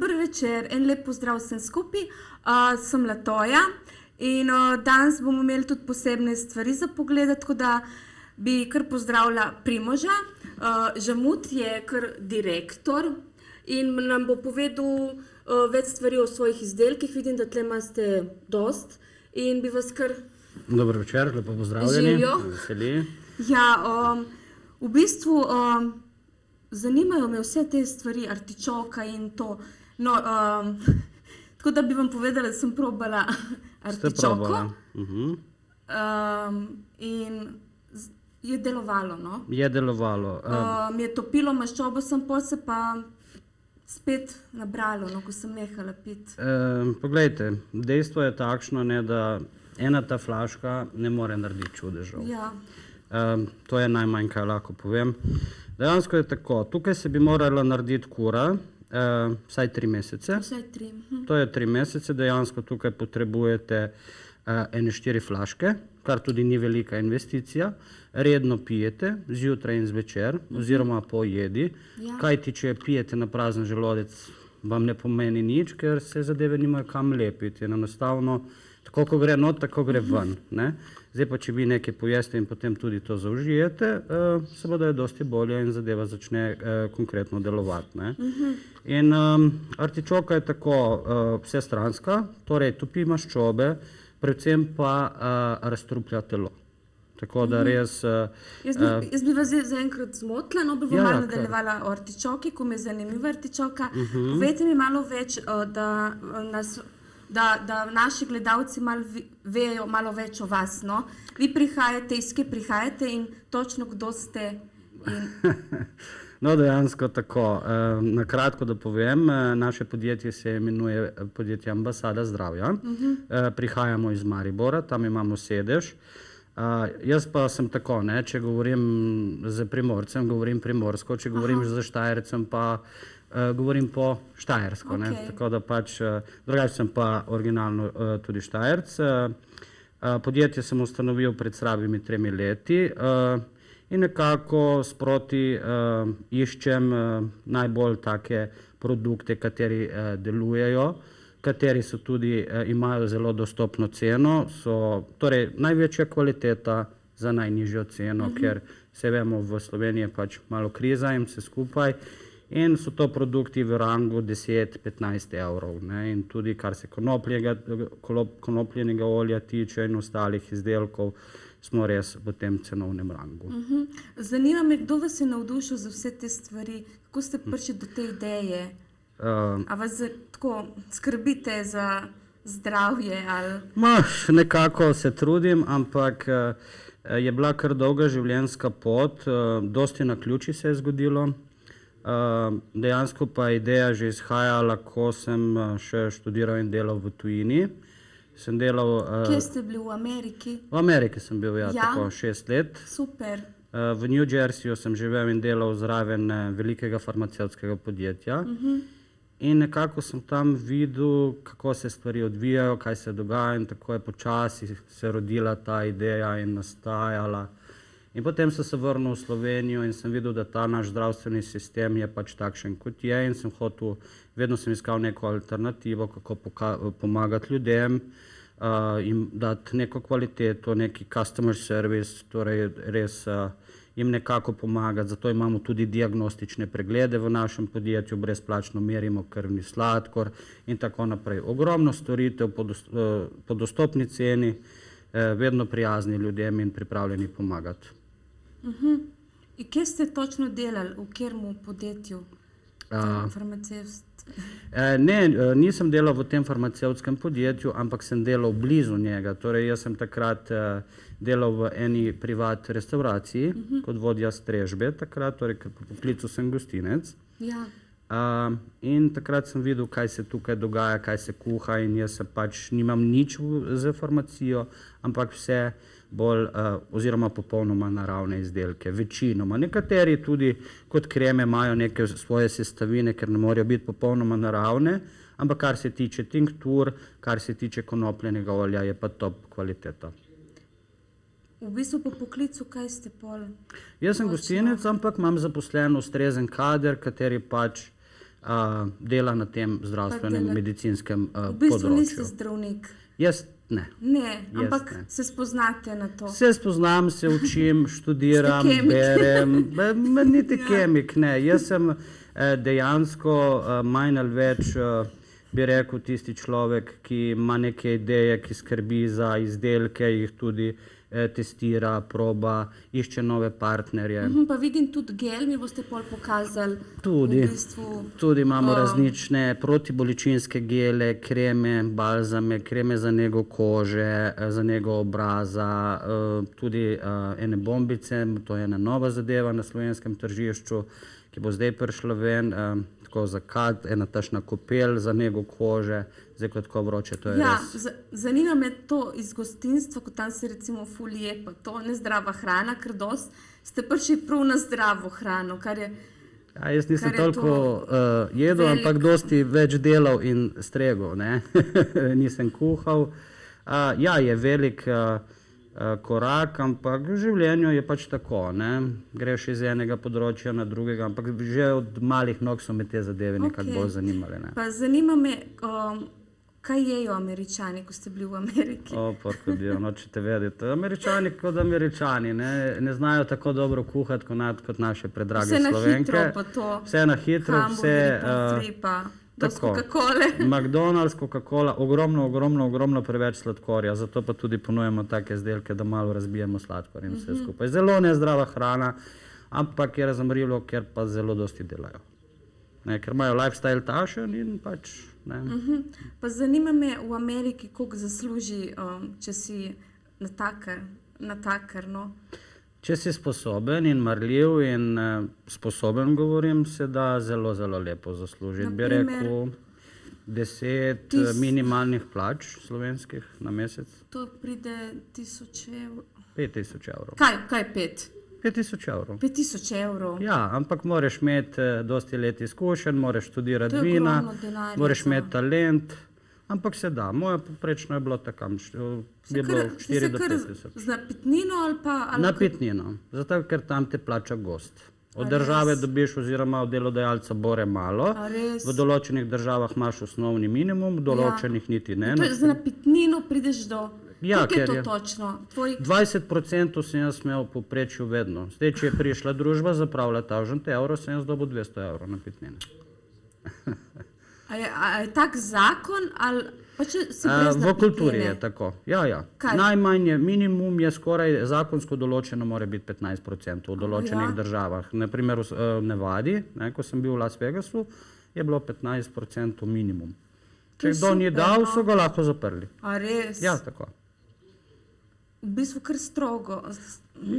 Dobro večer in lepo zdrav vsem skupaj. Uh, sem Latoja in uh, danes bomo imeli tudi posebne stvari za pogled, tako da bi kar pozdravila Primoža. Uh, Žemut je kar direktor in nam bo povedal uh, več stvari o svojih izdelkih. Vidim, da tle imate dost in bi vas kar. Dobro večer, lepo pozdravljeni. Veseli. Ja, um, v bistvu. Um, Zanimajo me vse te stvari, artičoka in to. Uh, No, um, tako da bi vam povedala, da sem probala artičoko. Uh mhm. -huh. um, in je delovalo. No? Je delovalo. Um, um, je topilo maščobo, sem pa se pa spet nabralo, no, ko sem nehala piti. Um, poglejte, dejstvo je takšno, ne, da ena ta flaška ne more narediti čudežev. Ja. Um, to je najmanj, kar lahko povem. Dejansko je tako, tukaj se bi morala narediti kura uh, vsaj tri mesece. Vsaj tri. Hm. To je tri mesece, dejansko tukaj potrebujete uh, ene štiri flaške, kar tudi ni velika investicija. Redno pijete, zjutraj in zvečer, mm -hmm. oziroma po jedi. Ja. Kaj ti, če pijete na prazen želodec, vam ne pomeni nič, ker se zadeve nimajo kam lepiti. Enostavno, tako ko gre not, tako gre mhm. ven. Mm -hmm. Zdaj pa, če vi nekaj pojeste in potem tudi to zaužijete, uh, eh, seveda je dosti bolje in zadeva začne uh, konkretno delovati. Uh mhm. -huh. In um, artičoka je tako uh, vsestranska, torej tupi maščobe, predvsem pa uh, raztruplja telo. Tako da mhm. res. Mm -hmm. uh, jaz, bi, jaz bi vas zaenkrat zmotila, no, bi ja, ja, malo nadaljevala o artičoki, ko me zanima artičoka. Mm -hmm. Povejte mi malo več, da nas da, da naši gledalci malo vejo malo več o vas. No? Vi prihajate, iskri prihajate in točno kdo ste. In... No, dejansko tako. Ehm, na kratko, da povem, eh, naše podjetje se imenuje eh, podjetje Ambasada Zdravja. Uh mhm. eh, -huh. Prihajamo iz Maribora, tam imamo sedež. Jaz pa sem tako, ne? če govorim za primorcem, govorim primorsko, če govorim Aha. za štajercem, pa. Eh, govorim po Štajersko. Okay. Tako da pač, eh, drugače sem pa originalno uh, tudi Štajerc. Uh, podjetje sem ustanovil pred slabimi tremi leti uh, in nekako sproti uh, iščem uh, najbolj take produkte, kateri uh, delujejo. Kateri so tudi eh, imajo zelo dostopno ceno, so torej, največja kvaliteta za najnižjo ceno, uh mhm. -huh. ker se vemo, v Sloveniji je pač malo kriza in vse skupaj. Eh, in so to produkti v rangu 10-15 evrov. Ne? In tudi kar se konopljenega olja tiče in ostalih izdelkov, smo res v tem cenovnem rangu. Uh -huh. Zanima me, kdo vas je navdušil za vse te stvari, kako ste prišli do te ideje. Uh, A vas tako skrbite za zdravje? Maš, nekako se trudim, ampak. Eh, je bila kar dolga življenjska pot, eh, dosti na ključi se je zgodilo. Ehm, dejansko pa je ideja že izhajala, ko sem eh, še študiral in delal v tujini. Sem delal. Eh, Kje ste bili v Ameriki? V Ameriki sem bil, ja, ja. tako šest let. Super. Eh, v New Jerseyju sem živel in delal zraven velikega farmacevtskega podjetja. Uh mhm. -huh. In nekako sem tam videl, kako se stvari odvijajo, kaj se dogaja, in tako je počasi se rodila ta ideja in nastajala. In potem sem se vrnil v Slovenijo in sem videl, da ta naš zdravstveni sistem je pač takšen, kot je. In sem hotel, vedno sem iskal neko alternativo, kako pomagati ljudem uh, eh, in dati neko kvaliteto, neki customer service, torej res uh, jim nekako pomagati. Zato imamo tudi diagnostične preglede v našem podjetju, brezplačno merimo krvni sladkor in tako naprej. Ogromno storitev po, dost, uh, po dostopni ceni. Vedno prijazni ljudem in pripravljeni pomagati. Uh mhm. -huh. Kje ste točno delali, v katerem podjetju? Uh, ne, e, nisem delal v tem farmacevskem podjetju, ampak sem delal blizu njega. Torej, jaz sem takrat e, delal v eni privatni restauraciji uh mhm. -huh. kot vodja strežbe, takrat, torej, po poklicu sem gostinec. Ja. Uh, in takrat sem videl, kaj se tukaj dogaja, kaj se kuha. Jaz pač nimam nič z farmacijo, ampak vse bolj uh, oziroma popolnoma naravne izdelke. Večinoma, nekateri tudi kot kreme imajo neke svoje sestavine, ker ne morejo biti popolnoma naravne, ampak kar se tiče tinktur, kar se tiče konopljenega olja, je pa top kvaliteta. V bistvu po poklicu, kaj ste pol? Jaz sem gostinec, ampak imam zaposlen ustrezen kader, kateri pač uh, dela na tem zdravstvenem, medicinskem področju. Uh, eh, v bistvu področju. niste zdravnik. Jaz Ne. ne ampak ne. se spoznate na to. Se spoznam, se učim, študiram, berem. Meni je ja. kemik, ne. Jaz sem eh, dejansko eh, manj ali več. Eh, bi rekel tisti človek, ki ima neke ideje, ki skrbi za izdelke, jih tudi eh, Eh, testira, proba, išče nove partnerje. Uh mhm, -huh, pa vidim tudi gel, mi boste pol pokazali. Tudi, bistvu, tudi imamo um, različne protibolečinske gele, kreme, balzame, kreme za njegovo kožo, eh, za njegovo obraza, eh, tudi ene bombice, to je ena nova zadeva na slovenskem tržišču, ki bo zdaj prišla ven tako zakat, ena tašna kopel za njegovo kože, zdaj ko je tako vroče. Je ja, zanima me to iz gostinstva, ko tam se recimo fulije, pa to nezdrava hrana, ker dost ste prišli prav na zdravo hrano. A ja, jaz nisem toliko to uh, jedel, velik. ampak dosti več delal in stregal, nisem kuhal. Uh, ja, je velik. Uh, korak, ampak v življenju je pač tako, ne? greš iz enega področja na drugega, ampak že od malih nog so me te zadeve nekako okay. bolj zanimale. Ne? Zanima me, um, kaj jejo američani, ko ste bili v Ameriki? O, porko, bi, no, če te vedete, američani kot američani ne, ne znajo tako dobro kuhati kot, kot naše predrage. Vse na Slovenke. hitro, pa to. Vse na hitro, Hambo, vse. Uh, Tako, McDonald's, Coca-Cola, ogromno, ogromno, ogromno preveč sladkorja, zato pa tudi ponujemo take izdelke, da malo razbijemo sladkor in vse mhm. skupaj. Zelo nezdrava hrana, ampak je razmrljivo, ker pa zelo dosti delajo. Ker imajo lifestyle tašen in pač. Mhm. Pa zanima me v Ameriki, koliko zasluži, um, če si natakar, natakar, no? Ja. Če si sposoben in marljiv, in eh, sposoben govorim, se da zelo, zelo lepo zaslužiti. Bi rekel, deset eh, tis... minimalnih plač slovenskih na mesec. To pride tisoč evrov. Pet tisoč evrov. Kaj, kaj pet? 5000 evrov. 5000 evrov. Ja, ampak moraš imeti eh, dosti let izkušen, moraš študirati vina, moraš imeti talent. Ampak se da, moja poprečna je bila tako, je bilo 4 do 5 tisoč. Na pitnino ali pa? Ali na pitnino, zato ker tam te plača gost. Od A države res? dobiš oziroma od delodajalca bore malo, v določenih državah imaš osnovni minimum, v ja. določenih ja. niti ne. Torej, na pitnino prideš do. Ja, ker je to je. točno. Tvoj... 20% sem jaz imel poprečju vedno. Zdaj, če je prišla družba, zapravlja ta žen, te evro sem jaz dobil 200 evrov na pitnino. Ali je tak zakon? Ali, če, e, v kulturi je tako. Ja, ja. Najmanje, minimum je skoraj zakonsko določeno, mora biti 15% v določenih ja. državah. Naprimer, eh, v Nevadi, ne, ko sem bil v Las Vegasu, je bilo 15% minimum. Če kdo ni dal, no. so ga lahko zaprli. Ja, tako v bistvu kar strogo.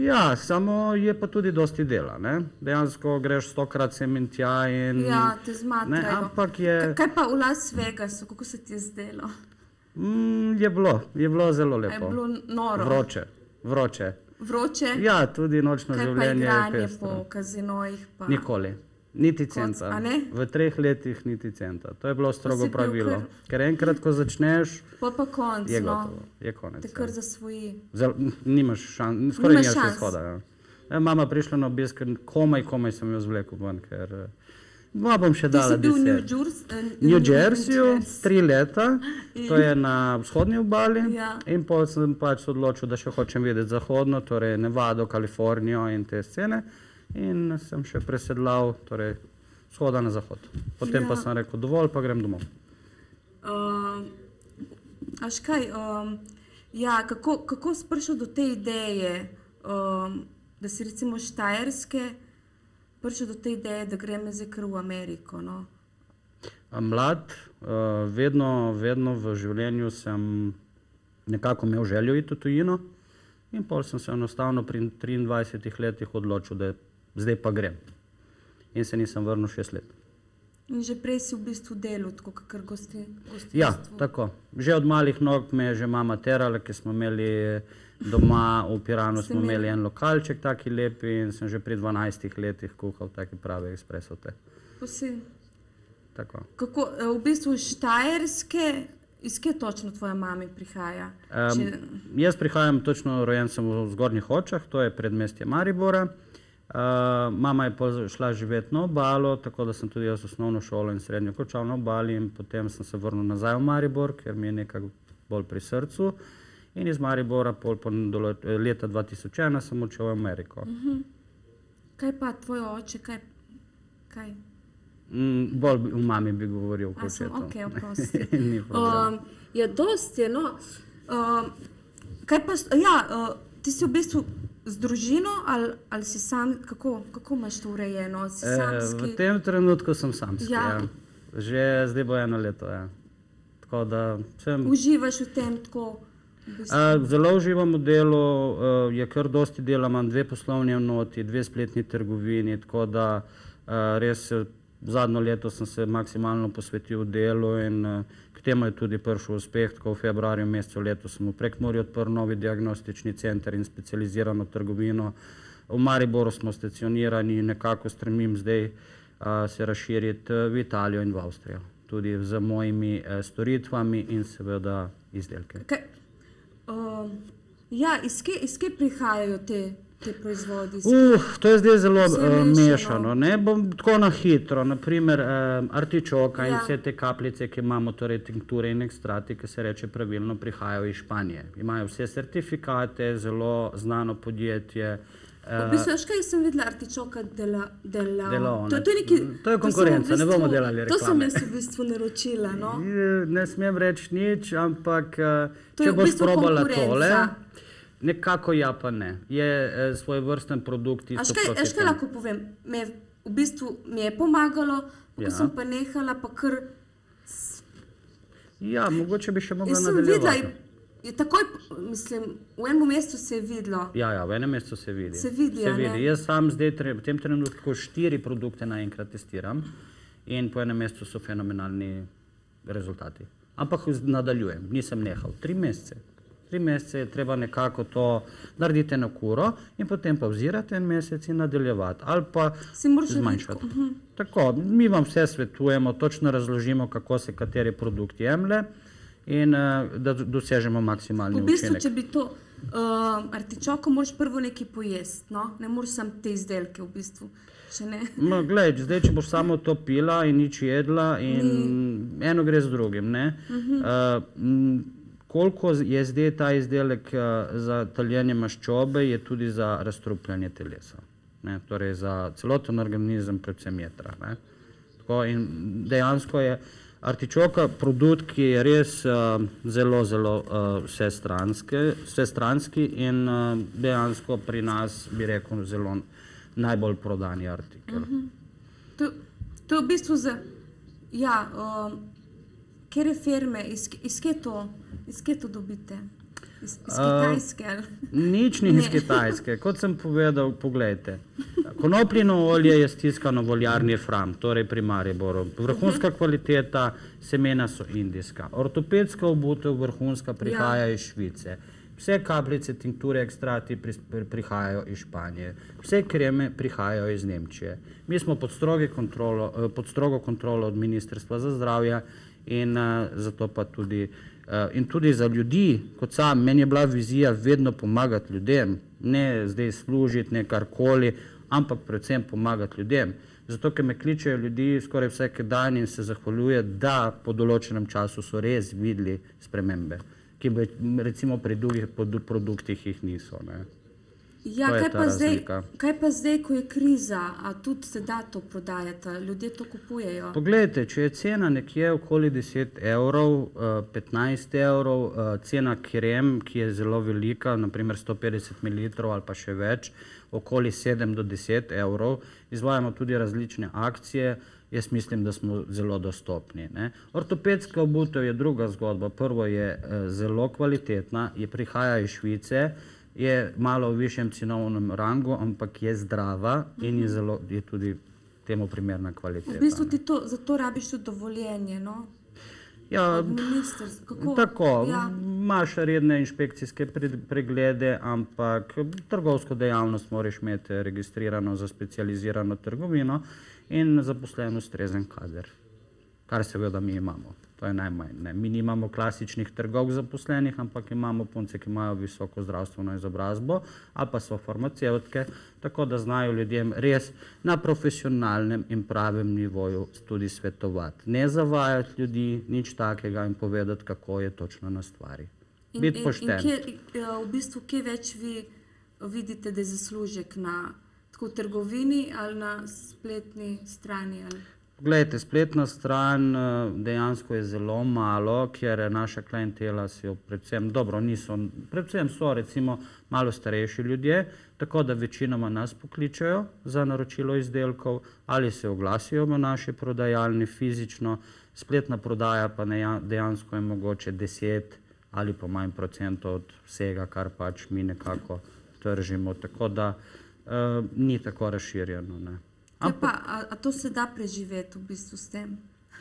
Ja, samo je pa tudi dosti dela. Ne? Dejansko greš stokrat sem in tja. In, ja, te zmatraš. Je... Kaj pa v Las Vegasu, kako se ti je zdelo? Mm, je, bilo, je bilo zelo lepo. Je bilo noro. Vroče. vroče. vroče? Ja, tudi nočno Kaj življenje. Ne, ne, po kazinojih. Nikoli. Niti centa. Kot, v treh letih niti centa. To je bilo strogo bil pravilo. Ker, ker enkrat, ko začneš, pa pa konc, je no. konec. Te kar ja. zasvoji. Zel, nimaš šans, skoraj nimaš šans. izhoda. Ja. E, mama prišla na obisk, komaj, komaj sem jo zvlekel ven. No, bom še dal. Jaz sem bil v New, uh, New, New Jerseyju tri leta, in... to je na vzhodni obali. Ja. In potem sem pač se odločil, da še hočem videti zahodno, torej Nevado, Kalifornijo in te scene. Uh, in sem še presedlal, torej shoda na zahod. Potem ja. pa sem rekel, dovolj, pa grem domov. Uh, ehm, Aš kaj, um, ja, kako, kako si prišel do te ideje, um, da si recimo štajerske, prišel do te ideje, da grem za kar v Ameriko? No? Mlad, uh, vedno, vedno v življenju sem nekako imel željo iti v tujino. In pol sem se enostavno pri 23 letih odločil, da zdaj pa grem. In se nisem vrnil šest let. In že prej si v bistvu delal, tako kot gosti. Ja, tako. Že od malih nog me je že mama terala, ki smo imeli eh, doma v Piranu, smo imeli en lokalček, taki lep in sem že pri 12 letih kuhal taki pravi ekspresote. Kako, eh, v bistvu iz Štajerske, iz kje točno tvoja mami prihaja? Um, Če... Jaz prihajam točno, rojen sem v Zgornjih očah, to je predmestje Maribora. Uh, mama je šla živeti na obalo, tako da sem tudi jaz osnovno šolo in srednjo končal na obali, in potem sem se vrnil nazaj v Maribor, ker mi je nekaj bolj pri srcu. In iz Maribora, pol po eh, leta 2001, sem odšel v Ameriko. Uh-huh. Kaj pa tvoje oči, kaj? kaj? Mm, bolj v mami bi govoril, kot sem rekel. Okay, um, je ja, dosti, no. um, kaj pa, ja, uh, ti si v bistvu z družino ali, ali si sam, kako, kako imaš to urejeno? E, v tem trenutku sem sam. Ja. Ja. Že zdaj bo eno leto. Ja. Da, sem... Uživaš v tem tako. A, eh, zelo uživam v delu, uh, je kar dosti dela, imam dve poslovne enoti, dve spletni trgovini, tako da uh, res Zadnje leto sem se maksimalno posvetil delu in eh, k temu je tudi prišel uspeh, ko v februarju mesecu leto sem v Prekmorju odprl novi diagnostični center in specializirano trgovino. V Mariboru smo stacionirani in nekako stremim zdaj eh, se razširiti v Italijo in v Avstrijo. Tudi z mojimi eh, storitvami in seveda izdelke. Ja, iz kje prihajajo te te proizvodi? Uh, to je zdaj zelo uh, mešano. Ne bom tako na hitro. Naprimer, uh, eh, artičoka ja. in vse te kapljice, ki imamo, torej tinture in ekstrati, ki se reče pravilno, prihajajo iz Španije. Imajo vse certifikate, zelo znano podjetje. Uh, v bistvu, še kaj sem videla, artičoka dela. dela. dela to, to, je neki, mm, to je konkurenca, to v bistvu, ne bomo delali reklame. To sem jaz v bistvu naročila. No? Ne smem reči nič, ampak uh, če boš v bistvu probala tole. Za, Nekako ja, pa ne. Je e, svoj vrsten produkt iz tega. Še kaj lahko povem? Me, v bistvu mi je pomagalo, ko ja. sem pa nehala, pa kar. Ja, mogoče bi še malo več. Sem videla, je takoj, mislim, v enem mestu se je videlo. Ja, ja v enem mestu se vidi. Se vidi, se vidi. Jaz sam zdaj, tre, v tem trenutku, štiri produkte naenkrat testiram in po enem mestu so fenomenalni rezultati. Ampak nadaljujem, nisem nehal. Tri mesece tri mesece je treba nekako to narediti na kuro in potem pauzirati en mesec in nadaljevati ali pa zmanjšati. Uh mhm. -huh. Tako, mi vam vse svetujemo, točno razložimo, kako se kateri produkt jemlje in uh, da dosežemo maksimalni učinek. V bistvu, učinek. če bi to uh, artičoko, moraš prvo nekaj pojesti, no? ne moraš sam te izdelke v bistvu. Ma, gled, zdaj, če boš samo to pila in nič jedla, in mm. eno gre z drugim. Uh -huh. uh, koliko je zdaj ta izdelek eh, za taljenje maščobe, je tudi za razstrupljanje telesa. Ne, torej za celoten organizem, predvsem jedra. Dejansko je artičoka produkt, ki je res uh, zelo, zelo uh, vsestranski in uh, dejansko pri nas, bi rekel, zelo najbolj prodani artikel. Uh mhm. -huh. to, to je v bistvu za, ja, uh, kje je firma, iz kje to, to dobite? Iz, iz Kitajske. Nič ni iz Kitajske. Kot sem povedal, pogledajte. Konopljino olje je stiskano v oljarni Fram, torej pri Mariboru. Vrhunska kvaliteta semena so indijska. Ortopedska obutev vrhunska prihaja ja. iz Švice. Vse kapljice tinture ekstrati pri, pri, prihajajo iz Španije, vse kreme prihajajo iz Nemčije. Mi smo pod, kontrolo, eh, pod strogo kontrolo od Ministrstva za zdravje in uh, zato pa tudi, uh, in tudi za ljudi, kot sam, meni je bila vizija vedno pomagati ljudem, ne zdaj služiti nekarkoli, ampak predvsem pomagati ljudem. Zato, ker me kličejo ljudi skoraj vsak dan in se zahvaljuje, da po določenem času so res videli spremembe ki bi recimo pri drugih produktih jih niso. Ne. Ja, kaj pa, zdaj, kaj pa zdaj, ko je kriza, a tudi se da to prodajati, ljudje to kupujejo? Poglejte, če je cena nekje okoli 10 evrov, 15 eh, evrov, eh, cena krem, ki je zelo velika, naprimer 150 ml ali pa še več, okoli 7 do 10 evrov, izvajamo tudi različne akcije, jaz mislim, da smo zelo dostopni. Ne. Ortopedska obutev je druga zgodba. Prvo je eh, zelo kvalitetna, je prihaja iz Švice, je malo v višjem cenovnem rangu, ampak je zdrava in je, mhm. zelo, je tudi temu primerna kvaliteta. V bistvu ti to, za to rabiš tudi dovoljenje. No? Ja, tako, ja. imaš redne inšpekcijske preglede, ampak trgovsko dejavnost moraš imeti registrirano za specializirano trgovino. Uh, in zaposlen ustrezen kader, kar seveda mi imamo. To je najmanj. Ne. Mi nimamo klasičnih trgov zaposlenih, ampak imamo punce, ki imajo visoko zdravstveno izobrazbo, a pa so farmacevtke, tako da znajo ljudem res na profesionalnem in pravem nivoju tudi svetovati. Ne zavajati ljudi, nič takega in povedati, kako je točno na stvari. Biti pošteni. Eh, v bistvu, kje več vi vidite, da je zaslužek na tako v trgovini ali na spletni strani? Ali? Glede, spletna stran eh, dejansko je zelo malo, ker naša klientela si jo predvsem dobro niso. Predvsem so recimo malo starejši ljudje, tako da večinoma nas pokličajo za naročilo izdelkov ali se oglasijo v naši prodajalni fizično. Spletna prodaja pa dejansko je mogoče 10 ali pa manj procent od vsega, kar pač mi nekako tržimo. Tako da uh, Eh, ni tako razširjeno. Ne. Ja, Ampak, pa, a, a to se da preživeti v bistvu s tem?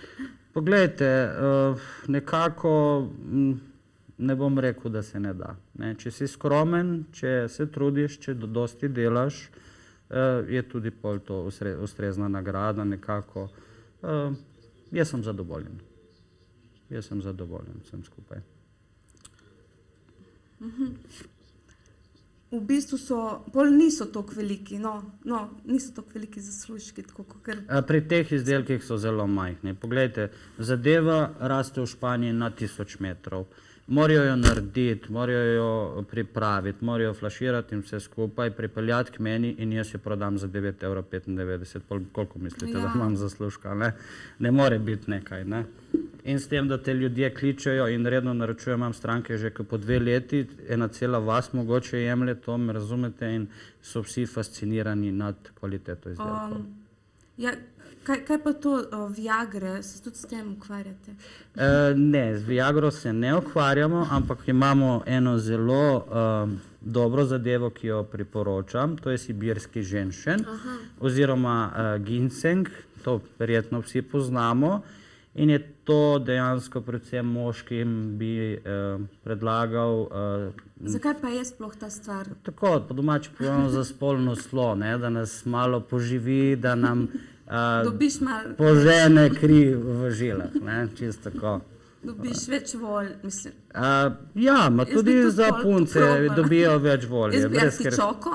Poglejte, eh, nekako mm, ne bom rekel, da se ne da. Ne. Če si skromen, če se trudiš, če dosti delaš, eh, je tudi pol to ustrezna nagrada. Nekako. Jaz sem zadovoljen. Jaz sem zadovoljen, sem skupaj. Mm -hmm v bistvu so, pol niso tako veliki, no, no, niso tako veliki zaslužki. Tako, kakor... Pri teh izdelkih so zelo majhni. Poglejte, zadeva raste v Španiji na tisoč metrov. Uh, morajo jo narediti, morajo jo pripraviti, morajo flaširati in vse skupaj, pripeljati k meni in jaz jo prodam za 9,95 evra. Koliko mislite, ja. da imam zaslužka? Ne? ne more biti nekaj. Ne? In s tem, da te ljudje kličejo in redno naročujem, imam stranke že po dve leti, ena cela vas mogoče jemlje to, me razumete in so vsi fascinirani nad kvaliteto izdelkov. Um, ja. Kaj, kaj pa to, uh, Viagra, se tudi s tem ukvarjate? Uh, ne, z Viagro se ne ukvarjamo, ampak imamo eno zelo uh, dobro zadevo, ki jo priporočam, to je sibirski ženšen Aha. oziroma uh, ginseng, to verjetno vsi poznamo. In je to dejansko, predvsem moškim, bi eh, predlagal. Eh, Zakaj pa je sploh ta stvar? Tako, po domačem, za spolno slo, ne, da nas malo poživi, da nam dobiš malo. Požene kri v žilah, ne? čisto tako. Dobiš več volj, mislim. A, ja, ma tudi za punce pokropala. dobijo več volje. Artičoko.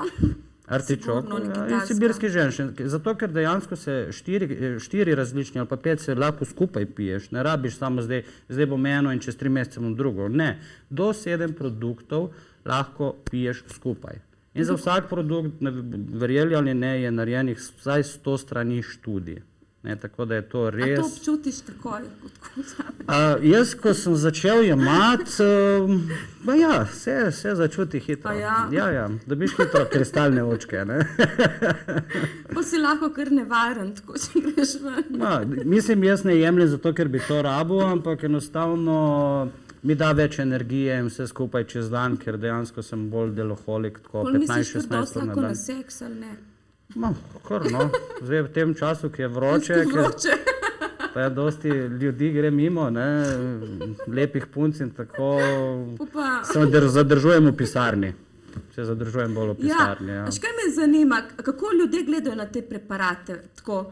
Artičoko. Ja, sibirski ženšen. Zato, ker dejansko se štiri, eh, štiri različni ali pa pet se lahko skupaj piješ. Ne rabiš samo zdaj, zdaj bom eno in čez tri mesece bom drugo. Ne. Do sedem produktov lahko piješ skupaj. In za vsak produkt, verjeli ali ne, je narejenih vsaj 100 strani študij. Ne, tako da je to res. Kako občutiš takoj, kot ko znaš? Jaz, ko sem začel jemati, um, ja, se, se začuti hitro. Ja. Ja, ja, dobiš hitro kristalne očke. Pa si lahko kar nevaren, ko si greš ven. Ma, mislim, jaz ne jemljem zato, ker bi to rabo, ampak enostavno mi da več energije in vse skupaj čez dan, ker dejansko sem bolj deloholik. Tako, Pol 15, misliš, da dosti lahko na seks ali ne? No, kar no. Zdaj v tem času, ki je vroče, vroče. pa je ja, dosti ljudi gre mimo, ne, lepih punc in tako, Popa. se zadržujem v pisarni. Se zadržujem bolj v ja, pisarni. Ja. Ja. Škaj me zanima, kako ljudje gledajo na te preparate? Tako?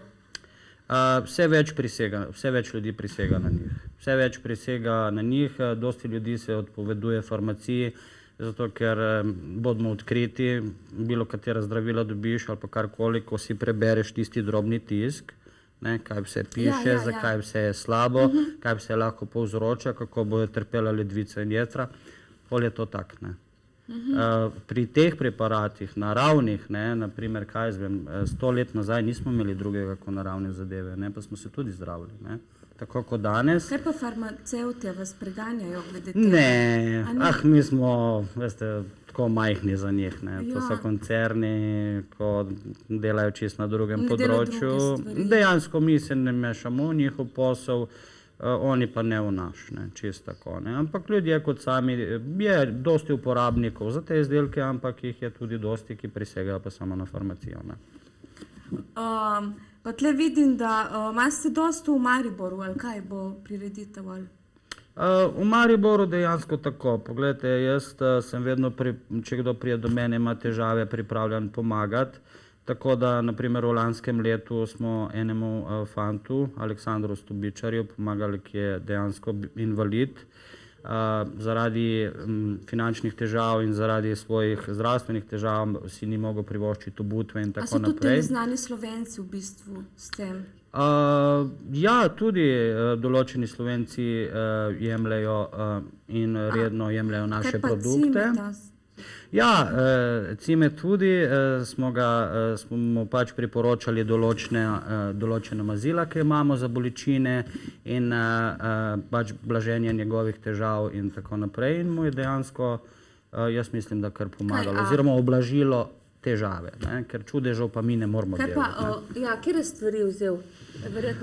Uh, vse, več prisega, vse več ljudi prisega na njih vse več presega na njih, eh, dosti ljudi se odpoveduje farmaciji, zato ker bodo odkriti, bilo katera zdravila dobiš ali pa karkoli, ko si prebereš tisti drobni tisk. Ne, kaj vse ja, piše, ja, ja, zakaj vse je slabo, uh mhm. -huh. kaj vse lahko povzroča, kako bojo trpela ledvica in jedra. Pol je to tak. Uh -huh. uh, pri teh preparatih, naravnih, ne, naprimer, kaj zvem, eh, sto let nazaj nismo imeli drugega kot naravne zadeve, ne, pa smo se tudi zdravili. Ne. Uh tako kot danes. Kaj pa farmacevte vas preganjajo, glede tega? Ne, ah, mi smo, veste, tako majhni za njih. Ja. To so ja. koncerni, ko delajo čisto na drugem ne področju. Dejansko mi se ne mešamo v njihov posel. Eh, oni pa ne vnašajo, čisto tako. Ne. Ampak ljudje, kot sami, je dosti uporabnikov za te izdelke, ampak jih je tudi dosti, ki prisegajo pa samo na farmacijo. Um, Pa tle vidim, da imaš eh, uh, dosto v Mariboru, ali kaj bo prireditev. Ali? Uh, v Mariboru dejansko tako. Poglejte, jaz uh, sem vedno, pri, če kdo prije do mene, ima težave, pripravljen pomagati. Tako da, naprimer, v lanskem letu smo enemu uh, fantu, Aleksandru Stubičarju, pomagali, ki je dejansko invalid. Uh, zaradi finančnih težav in zaradi svojih zdravstvenih težav si ni mogel privoščiti obutve in tako naprej. Ali so tudi naprej. znani slovenci v bistvu s tem? Uh, ja, tudi uh, določeni slovenci uh, e, jemljajo uh, e, in A, redno jemljajo naše produkte. Cimetas? Ja, eh, Cimer tudi eh, smo, ga, eh, smo mu pač priporočali določene, določene mazila, ki imamo za bolečine in pač blaženje njegovih težav in tako naprej. In mu je dejansko, jaz mislim, da kar pomagalo, oziroma oblažilo težave, ne? ker čudežev pa mi ne moramo delati. Pa, o, ja, kjer je stvari vzel?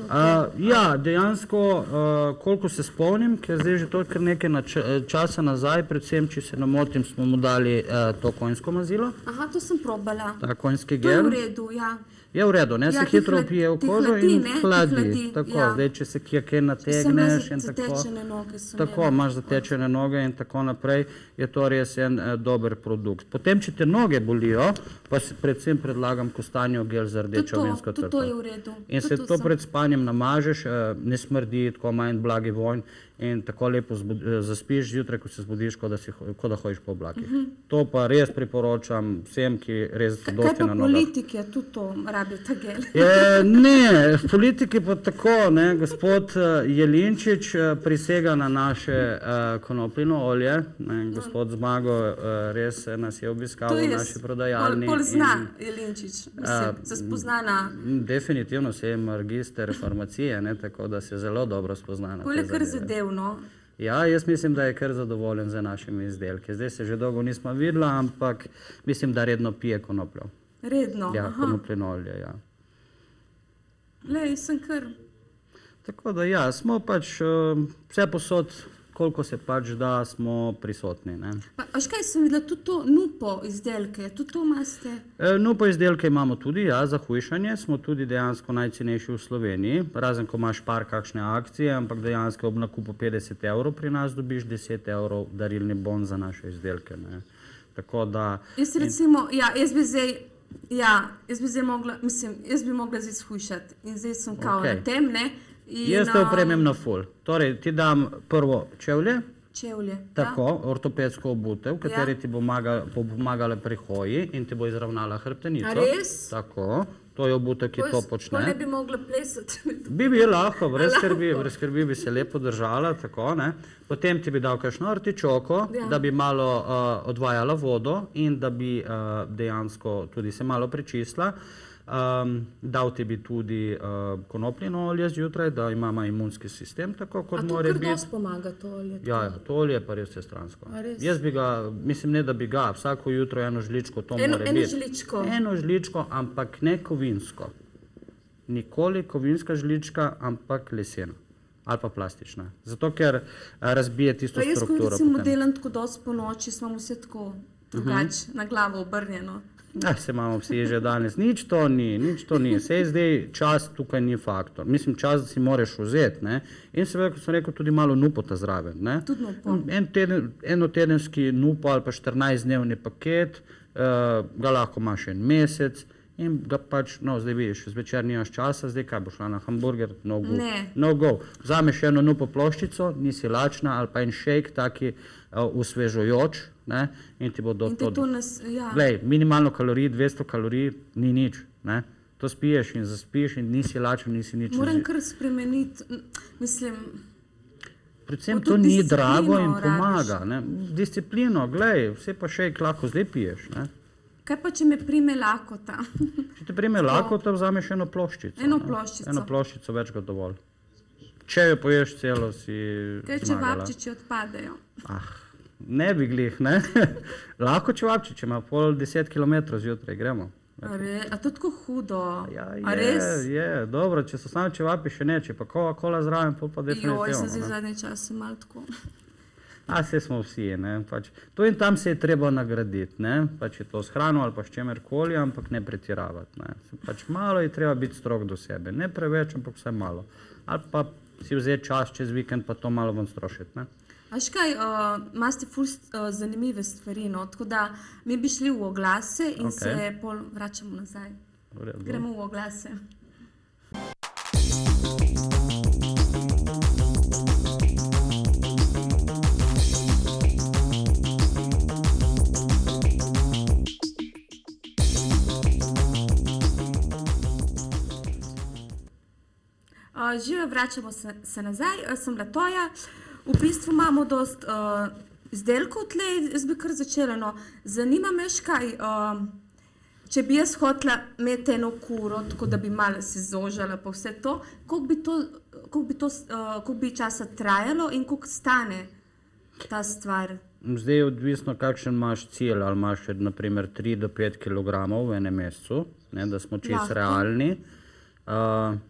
A, ja, dejansko, a, koliko se spomnim, ker zdaj že to kar nekaj nač, časa nazaj, predvsem, če se namotim, smo mu dali a, to konjsko mazilo. Aha, to sem probala. Ta konjski gel. V redu, ja. Je ja, v redu, ne ja, se hitro hla, opije v kožo hladi, in hladi. hladi. Tako, ja. zdaj, če se kje kje nategneš in tako naprej. Tako, imeli, imaš zatečene tako. noge in tako naprej, je to res en eh, dober produkt. Potem, če te noge bolijo, pa si predvsem predlagam kostanjo gel za rdečo vinsko trto. In se to pred spanjem namažeš, eh, ne smrdi, tako manj blagi vojn in tako lepo eh, zaspiš zjutraj, ko se zbudiš, kot da, ko da hojiš po oblakih. Uh mhm. -huh. To pa res priporočam vsem, ki res dobro znajo. Kaj pa politike, tudi to rabite gel? e, ne, politike pa tako, ne. gospod eh, Jelinčič eh, prisega na naše uh, konopljino olje, ne. Ja. gospod no. Zmago uh, res nas je obiskal v naši prodajalni. Pol, pol zna in, Jelinčič, se spozna na. Definitivno se je magister farmacije, ne, tako da se zelo dobro spozna. Koliko zadev revno. Ja, jaz mislim, da je kar zadovoljen z za našimi izdelki. Zdaj se že dolgo nismo videli, ampak mislim, da redno pije konopljo. Redno. Ja, konopljeno olje. Ja. Le, sem kar. Tako da ja, smo pač uh, eh, vse posod koliko se pač da, smo prisotni. Ne? Pa, a škaj sem videla, tudi to nupo izdelke, tudi to maste? E, nupo izdelke imamo tudi, ja, za hujšanje smo tudi dejansko najcenejši v Sloveniji, razen ko imaš par kakšne akcije, ampak dejansko ob nakupu 50 evrov pri nas dobiš 10 evrov darilni bon za naše izdelke. Ne? Tako da... Jaz recimo, in... ja, jaz bi zdaj... Ja, jaz bi zdaj mogla, mislim, jaz bi mogla zdaj shujšati in zdaj sem kao okay. na tem, ne? Jaz te opremem um, na ful. Torej, ti dam prvo čevlje. Čevlje. Ja. Tako, ja. ortopedsko obutev, kateri ja. ti bo pomagala, pomagala pri hoji in ti bo izravnala hrbtenico. Res? Tako. To je obutek, ki to počne. Ne bi mogla plesati. Bi bila lahko, brez skrbi, brez skrbi bi se lepo držala. Tako, Potem ti bi dal kakšno artičoko, ja. da bi malo uh, odvajala vodo in da bi uh, dejansko tudi se malo prečistila. Uh, Um, dal ti bi tudi uh, ehm, konopljeno olje zjutraj, da imamo imunski sistem tako kot mora biti. Kako nas pomaga to olje? Ja, ja, to ja, olje pa je vse stransko. Jaz bi ga, mislim ne da bi ga, vsako jutro eno žličko to eno, eno žličko. Eno žličko, ampak ne kovinsko. Nikoli kovinska žlička, ampak lesena. Ali pa plastična. Zato ker eh, razbije tisto pa jaz, strukturo. Jaz, ko recimo potem. delam tako dosti po noči, smo vsi tako. Mhm. Drugač, uh -huh. na glavo obrnjeno da se imamo vsi že danes. Nič to ni, nič to ni. Sej zdaj čas tukaj ni faktor. Mislim, čas si moraš vzeti. Ne? In seveda, kot sem rekel, tudi malo nupota zraven. Ne? En teden, enotedenski nupa ali pa 14-dnevni paket, uh, ga lahko imaš en mesec. In ga pač, no, zdaj vidiš, zvečer nimaš časa, zdaj kaj boš šla na hamburger, no, go. no go. Vzameš eno nupo ploščico, nisi lačna, ali pa en shake, taki, uh, v svežojoč. In ti bodo to... Ja. Glej, minimalno kalorij, 200 kalorij, ni nič. To spiješ in zaspiješ in nisi lačen, nisi nič. Moram kar spremeniti, mislim... Predvsem to ni drago in pomaga. Disciplino, glej, vse pa še lahko zdaj piješ. Kaj pa, če me prime lakota? Če te prime lakota, vzameš eno ploščico. Eno ploščico. Eno ploščico, več kot dovolj če jo poješ celo, si. Te čevapčiči odpadejo. Ah, ne bi glih, ne. Lahko čevapčiči, ima pol deset km zjutraj, gremo. Are, a to je tako hudo? Ja, je, je, dobro, če so sami čevapi, še neče, pa kova kola zraven, pol pa deset km. Ja, sem zdaj zadnji čas mal tako. A se smo vsi, ne. Pač, to in tam se je treba nagraditi, ne. Pač je to s hrano ali pa s čemer koli, ampak ne pretiravati, ne. Pač malo je treba biti strok do sebe, ne preveč, ampak vse malo. Ali pa si vzeti čas čez vikend, pa to malo vam strošiti. Ne? A še kaj, imaš eh, uh, ti fulj uh, eh, zanimive stvari, no? tako da mi bi šli v oglase in okay. se pol vračamo nazaj. Vredno. Gremo v oglase. Živjo, vračamo se, se nazaj, sem Latoja. V bistvu imamo dost uh, eh, izdelkov tlej, jaz bi kar začela. No. Zanima me še kaj, um, če bi jaz hotla imeti eno kuro, tako da bi malo se zožala pa vse to, koliko bi, to, koliko bi, to, uh, koliko bi časa trajalo in koliko stane ta stvar? Zdaj je odvisno, kakšen imaš cilj, ali imaš naprimer 3 do 5 kg v enem mesecu, ne, da smo čisto realni. Ja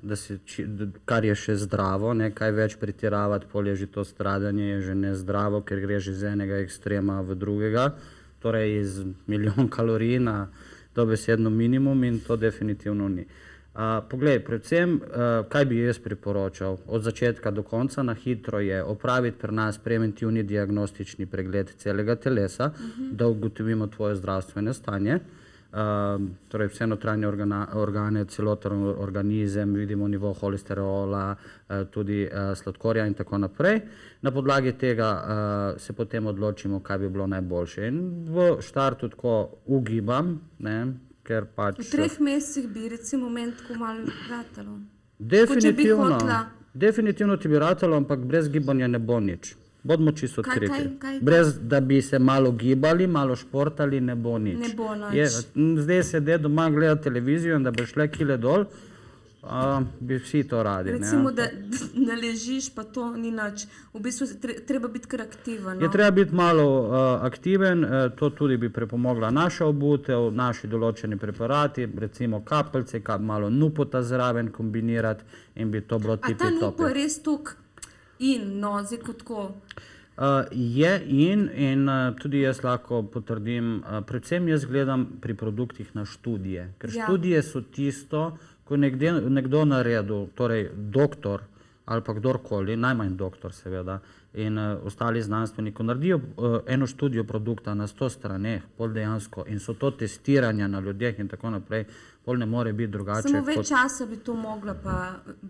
da si, či, kar je še zdravo, ne kaj več pretiravati, polje že to stradanje je že nezdravo, ker gre že iz enega ekstrema v drugega, torej iz milijon kalorij na dobesedno minimum in to definitivno ni. A, poglej, predvsem, a, kaj bi jaz priporočal od začetka do konca na hitro je opraviti pri nas preventivni diagnostični pregled celega telesa, uh mhm. -huh. da ugotovimo tvoje zdravstvene stanje. Uh um, torej vse notranje organa, organe, celoten organizem, vidimo nivo holesterola, uh, tudi uh, sladkorja in tako naprej. Na podlagi tega uh, se potem odločimo, kaj bi bilo najboljše. In v štartu tako ugibam, ne, ker pač. V treh mesecih bi recimo moment, ko malo vratalo. Definitivno, definitivno ti bi vratalo, ampak brez gibanja ne bo nič. Bodimo čisto odkriti. Kaj, kaj, kaj, kaj? Brez da bi se malo gibali, malo športali, ne bo nič. Ne bo nič. Je, zdaj se da doma gleda televizijo in da bi šle kile dol, a, bi vsi to radi. Recimo, ne, da naležiš, pa to ni nič. V bistvu treba biti kar aktiven. No? Je treba biti malo uh, aktiven, uh, to tudi bi pripomogla naša obutev, naši določeni preparati, recimo kapljice, kap, malo nupota zraven kombinirati in bi to bilo tipično. Ta nupo je res tukaj in nozi kot ko. Uh, eh, je in, in eh, tudi jaz lahko potrdim, uh, predvsem jaz gledam pri produktih na študije. Ker ja. študije so tisto, ko je nekdo, nekdo naredil, torej doktor ali pa kdorkoli, najmanj doktor seveda in uh, ostali znanstveniki, naredijo uh, eno študijo produkta na sto straneh, pol dejansko in so to testiranja na ljudeh in tako naprej, pol ne more biti drugače. Samo več kot... časa bi to mogla pa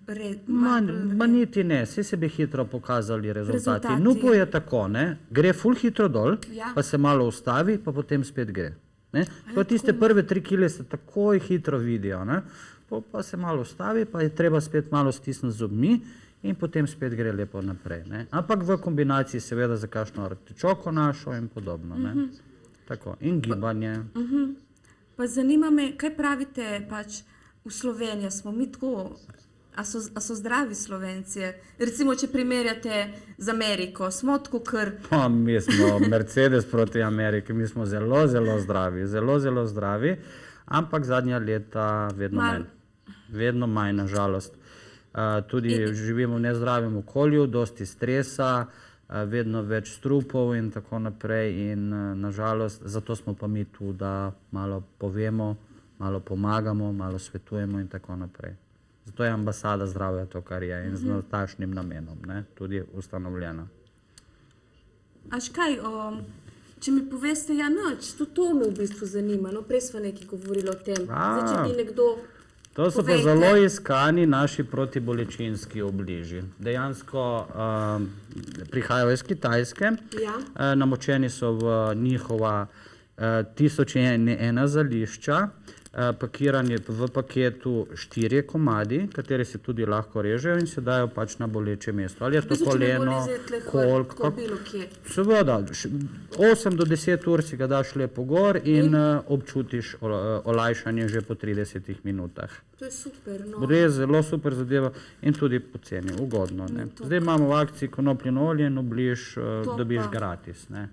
rediti. Manj, manj niti ne, vsi se bi hitro pokazali rezultati. rezultati. Nupo je tako, ne? gre full hitro dol, ja. pa se malo ustavi, pa potem spet gre. Ne? Ja, pa tiste prve tri kile se takoj hitro vidijo, ne? Pa, pa se malo ustavi, pa je treba spet malo stisniti zobmi in potem spet gre lepo naprej. Ne? Ampak v kombinaciji seveda za kakšno artičoko našo in podobno. Mm -hmm. Tako, in gibanje. Mm -hmm. Pa zanima me, kaj pravite pač v Sloveniji, smo mi tako, a so, a so zdravi Slovenci? Recimo, če primerjate z Ameriko, smo tako kr. Pa, mi smo Mercedes proti Ameriki, mi smo zelo, zelo zdravi, zelo, zelo zdravi, ampak zadnja leta vedno Mal... manj, vedno manj, nažalost. Uh, eh, tudi In... živimo v nezdravem okolju, dosti stresa, uh, vedno več strupov in tako naprej. In nažalost, zato smo pa mi tu, da malo povemo, malo pomagamo, malo svetujemo in tako naprej. Zato je ambasada zdravja to, kar je in z natašnim mhm. namenom ne? tudi ustanovljena. Aš kaj, o, če mi poveste, ja noč, tudi to me v bistvu zanima. No, prej smo nekaj govorili o tem. A. Zdaj, če bi nekdo To so pa zelo iskani naši protibolečinski obliži. Dejansko um, prihajajo iz Kitajske, ja. eh, namočeni so v njihova eh, tisoče in ena zališča, Eh, pakirani v paketu štirje komadi, kateri se tudi lahko režejo in se dajo pač na boleče mesto. Ali je to koleno, kolk, pa bilo kje? Seveda, 8 do 10 ur si ga daš lepo gor in eh, občutiš olajšanje že po 30 minutah. To je super, no. Bude je zelo super zadeva in tudi po ceni, ugodno, ne. No, zdaj imamo v akciji konopljeno olje in obliš, eh, dobiš gratis, ne.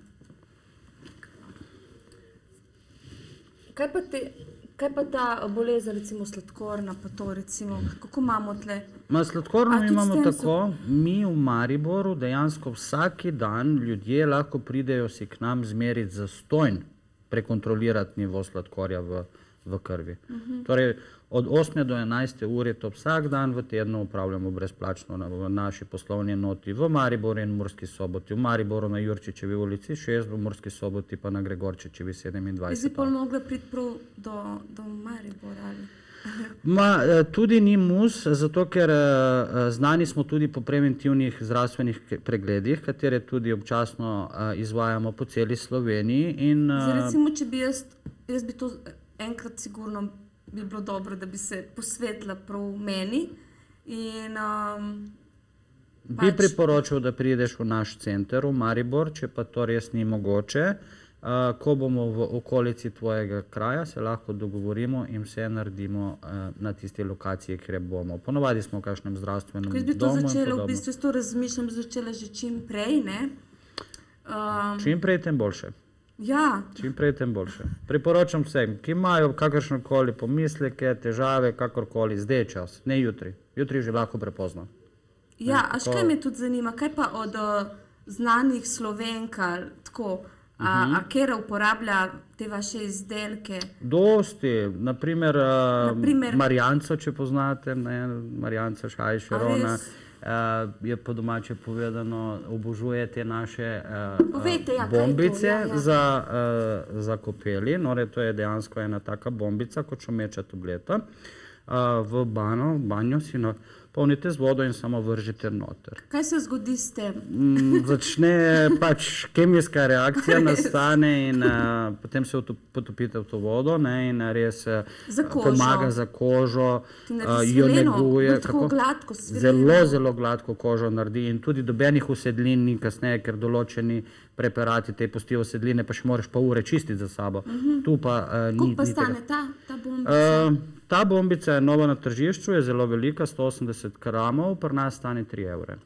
Kaj pa te... Kaj pa ta bolezen, recimo sladkorna, pa to, recimo, kako imamo tle? Ma, sladkorno A, imamo tako, so... mi v Mariboru dejansko vsak dan ljudje lahko pridejo si k nam zmeriti za stojn, prekontrolirati nivo sladkorja v, v krvi. Uh mhm. -huh. torej, Od 8 do 11 ure to vsak dan v tednu upravljamo brezplačno na naši poslovni enoti v Mariboru in Murski soboti. V Mariboru na Jurčičevi ulici 6, v Murski soboti pa na Gregorčičevi 27. Bi si pol mogla priti prav do, do Maribora ali? Ma, eh, tudi ni mus, zato ker eh, eh, znani smo tudi po preventivnih zdravstvenih pregledih, katere tudi občasno izvajamo po celi Sloveniji. In, Zdaj, recimo, če bi jaz, jaz bi to enkrat sigurno bi bilo dobro, da bi se posvetila prav meni. In, um, pač... Bi priporočil, da prideš v naš center, v Maribor, če pa to res ni mogoče. Uh, ko bomo v okolici tvojega kraja, se lahko dogovorimo in vse naredimo uh, na tisti lokaciji, kjer bomo. Ponovadi smo v kakšnem zdravstvenem domu. Jaz bi to začela, v bistvu s to razmišljam, začela že čim prej. Um, čim prej, tem boljše. Ja. Čim prej, tem boljše. Priporočam vsem, ki imajo kakršne koli pomisleke, težave, kakorkoli, zdaj je čas, ne jutri. Jutri je že lahko prepozno. Ja, ne, a še kaj me tudi zanima, kaj pa od o, eh, znanih slovenka, tako, uh -huh. a, a mhm. kera uporablja te vaše izdelke? Dosti, naprimer, eh, naprimer... Marijanco, če poznate, Marijanco Šajš, Rona. Res? uh, je po domače povedano, obožuje te naše uh, Povejte, ja, bombice to, ja, ja. Za, uh, za kopeli. Nore, to je dejansko ena taka bombica, kot šumeča tableta. Uh, v bano, banjo si na. No, polnite z vodo in samo vržite noter. Kaj se zgodi s tem? Mm, začne pač kemijska reakcija, nastane in a, eh, potem se potopite v to vodo ne, in a, res a, eh, za pomaga za kožo, a, eh, jo neguje. Gladko, zelo, zelo gladko kožo naredi in tudi dobenih usedlin ni kasneje, ker določeni preperati te postijo sedline, pa še moraš pa ure čistiti za sabo. Mhm. Tu eh, pa ni tega. Kako pa stane ta bombica? Eh, ta bombica je nova na tržišču, je zelo velika, 180 kramov, pri nas stane 3 evre.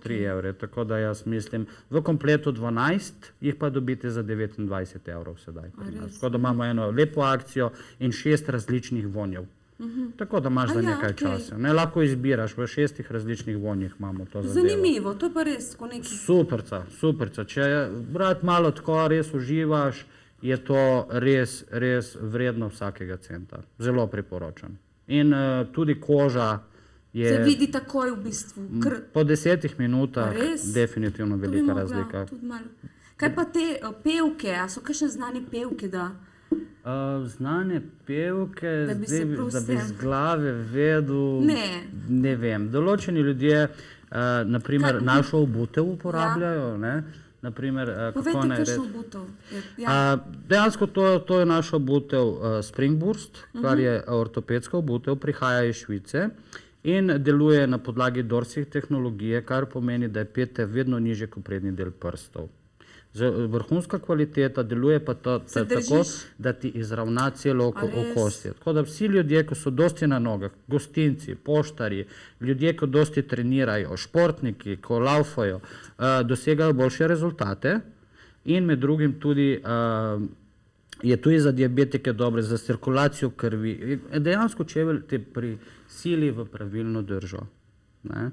Tri evre, tako da jaz mislim, v kompletu 12 jih pa dobite za 29 evrov sedaj. Tako da imamo eno lepo akcijo in šest različnih vonjev. Mhm. Tako da imaš za ja, nekaj časa. Lahko izbiraš, v šestih različnih vonjih imamo to zadevo. Zanimivo, to pa res ko nekaj. Superca, superca. Če brat malo tako res uživaš, je to res, res vredno vsakega centa. Zelo priporočam. In eh, tudi koža je... Se vidi takoj v bistvu. Po desetih minutah definitivno velika razlika. Kaj pa te eh, pevke, a so kakšne znani pevke, da... Uh, znane pevke, da bi, zdaj, da bi iz glave vedel. Ne, ne vem. Določeni ljudje uh, eh, naprimer, Ka, našo obutev uporabljajo. Ja. Naprimer, eh, kako Povejte, naj rečem? Ja. Dejansko to, to je naša obutev uh, Springburst, kar uh mhm. -huh. je ortopedska obutev, prihaja iz Švice in deluje na podlagi dorsih tehnologije, kar pomeni, da je pete vedno niže kot prednji del prstov. Eh, vrhunska kvaliteta deluje pa ta, ta, tako, da ti izravna celo oko, okostje. Tako da vsi ljudje, ki so dosti na nogah, gostinci, poštari, ljudje, ki dosti trenirajo, športniki, ko laufajo, uh, dosegajo boljše rezultate in med drugim tudi uh, Je tudi za diabetike dobro, za cirkulacijo krvi. Dejansko čevelj te prisili v pravilno držo. Ne?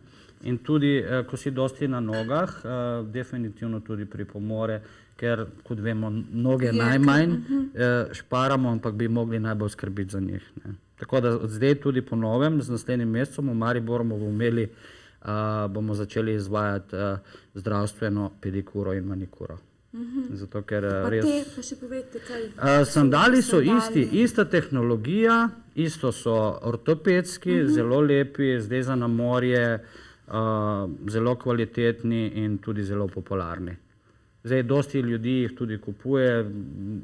In tudi, eh, ko si dosti na nogah, eh, definitivno tudi pripomore, ker, kot vemo, noge najmanj mhm. eh, šparamo, ampak bi mogli najbolj skrbiti za njih. Tako da zdaj tudi po novem, z naslednjim mesecom v Mariboru bomo imeli, bomo začeli izvajati zdravstveno pedikuro in manikuro. Mhm. Zato, ker res... Pa te, pa še povedite, kaj... Sandali so isti, ista tehnologija, isto so ortopedski, mhm. zelo lepi, zdaj za namorje, zelo lepi, Eh, zelo kvalitetni in tudi zelo popularni. Zdaj, dosti ljudi jih tudi kupuje,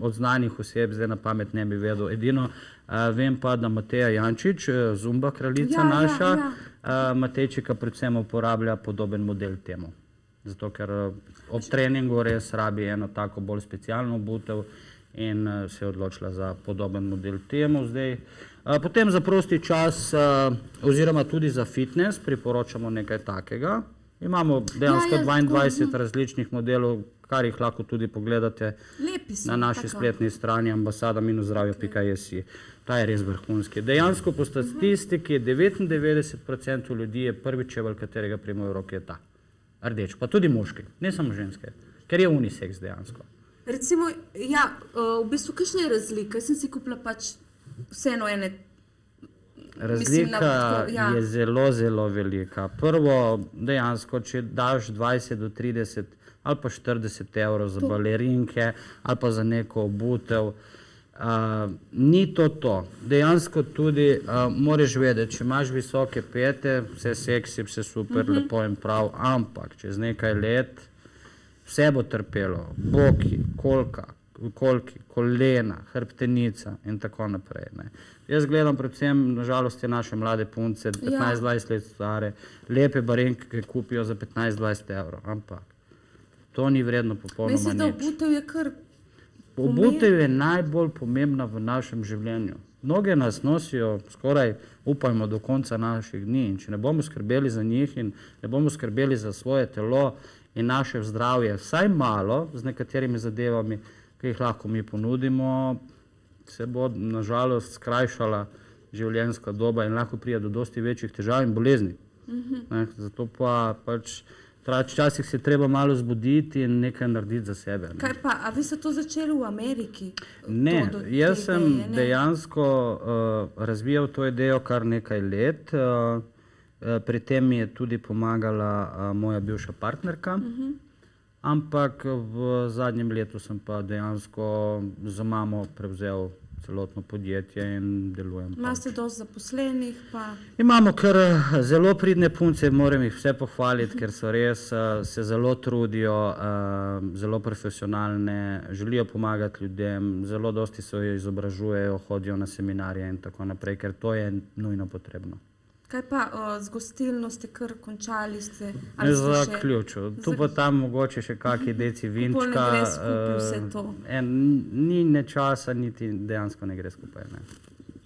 od znanih oseb, zdaj na pamet ne bi vedel. Edino uh, vem pa, da Mateja Jančič, eh, zumba kraljica ja, ja naša, ja, ja. uh, Matejčika predvsem uporablja podoben model temu. Zato, ker ob treningu res rabi eno tako bolj specialno obutev in uh, se je odločila za podoben model temu. Zdaj, uh, Potem za prosti čas oziroma tudi za fitness priporočamo nekaj takega. Imamo dejansko 22 ja, ja, no. različnih modelov, kar jih lahko tudi pogledate na naši spletni strani ambasada-zdravjo.js. Ta je res vrhunski. Dejansko po statistiki 99% ljudi je prvi čevel, katerega prijmo v roke, je ta. Rdeč, pa tudi moški, ne samo ženske, ker je unisex dejansko. Recimo, ja, v bistvu, kakšna je razlika? Jaz sem si kupila pač vseeno ene. Razlika mislim, da, ja. je zelo, zelo velika. Prvo, dejansko, če daš 20 do 30 ali pa 40 evrov za to. balerinke ali pa za neko obutev, uh, ni to to. Dejansko tudi uh, moraš vedeti, če imaš visoke pete, vse seksi, vse super, uh mhm. -huh. lepo in prav, ampak čez nekaj let vse bo trpelo, boki, kolka, kolki, kolena, hrbtenica in tako naprej. Ne. Jaz gledam predvsem, nažalost, te naše mlade punce, 15-20 ja. let stare, lepe barenke, ki kupijo za 15-20 evrov, ampak to ni vredno popolnoma. Mislim, da obutev je kar. Obutev je najbolj pomembna v našem življenju. Mnoge nas nosijo skoraj, upajmo, do konca naših dni in če ne bomo skrbeli za njih in ne bomo skrbeli za svoje telo in naše zdravje, vsaj malo z nekaterimi zadevami, ki jih lahko mi ponudimo, se bo nažalost skrajšala življenjska doba in lahko prija do dosti večjih težav in bolezni. Mhm. Zato pa pač včasih se treba malo zbuditi in nekaj narediti za sebe. Kaj pa, a vi ste to začeli v Ameriki? Ne, jaz sem dejansko eh, razvijal to idejo kar nekaj let. Eh, eh, pri tem mi je tudi pomagala moja bivša partnerka. Mhm ampak v zadnjem letu sem pa dejansko za mamo prevzel celotno podjetje in delujem. Imate dosti zaposlenih? Pa... Imamo kar eh, zelo pridne punce, moram jih vse pohvaliti, ker so res, eh, se zelo trudijo, eh, zelo profesionalne, želijo pomagati ljudem, zelo dosti se izobražujejo, hodijo na seminarje in tako naprej, ker to je nujno potrebno. Kaj pa o, z gostilno ste kar končali? Ste, ste za še... ključ. Tu za ključ. pa tam mogoče še kakšne mhm. deci vinčka. Uh, en, ni ne časa, niti dejansko ne gre skupaj. Ne.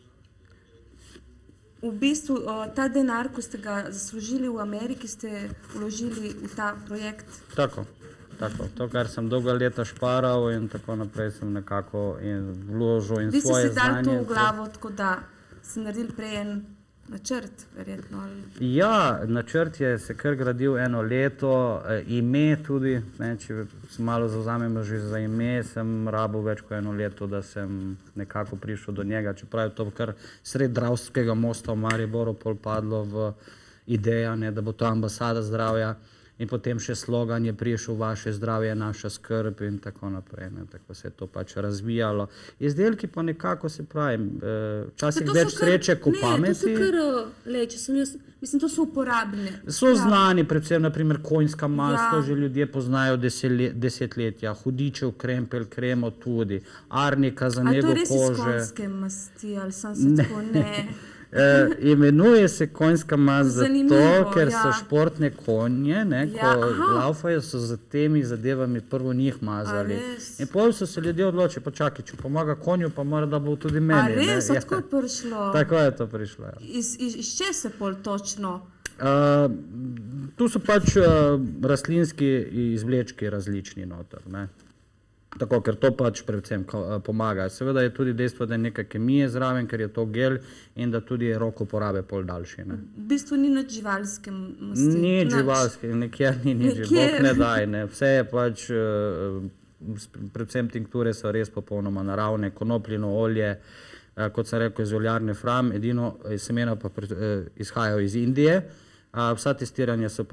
V bistvu o, ta denar, ko ste ga zaslužili v Ameriki, ste vložili v ta projekt. Tako. Tako, to, kar sem dolga leta šparal, in tako naprej, sem nekako in eh, vložil. In Vi ste si dal to v glavo, tako da ste naredili prej en načrt, verjetno. Ja, načrt je se kar gradil eno leto, eh, ime tudi. Ne, če se malo zauzamem že za ime, sem rabo več kot eno leto, da sem nekako prišel do njega. Čeprav je to kar sred Dravskega mosta v Mariboru padlo v idejo, ne, da bo to ambasada zdravja in potem še slogan je prišel vaše zdravje, naša skrb in tako naprej. Ne, tako se je to pač razvijalo. Izdelki pa nekako se pravim, eh, včasih več sreče kot pameti. To so kar eh, leče, sem jaz, mislim, to so uporabne. So ja. znani, predvsem naprimer konjska masa, ja. to že ljudje poznajo desetletja, hudičev krempel, kremo tudi, arnika za nego kože. A to res kože. iz konjske masti ali sem se ne. tako ne? Uh, imenuje se konjska maza zato, ker ja. so športne konje, ne, ja, ko aha. laufajo, so za temi zadevami prvo njih mazali. In potem so se ljudje odločili, počakaj, če pomaga konju, pa mora da bo tudi meni. Res, ne, ja. Tako je to prišlo. Ja. Iz, iz, iz če se pol točno? Uh, tu so pač uh, rastlinski izvlečki različni noter. Ne. Tako, ker to pač predvsem eh, pomaga. Seveda je tudi dejstvo, da je nekaj kemije zraven, ker je to gel in da tudi je rok uporabe pol daljši. Ne. V bistvu ni na živalskem mestu. Ni na živalskem, nikjer ni nič, bog ne daj. Ne. Vse je pač, eh, predvsem tinkture so res popolnoma naravne, konopljeno olje, eh, kot sem rekel, iz oljarne fram, edino semena pa izhajajo iz Indije. Mhm vsa testiranja so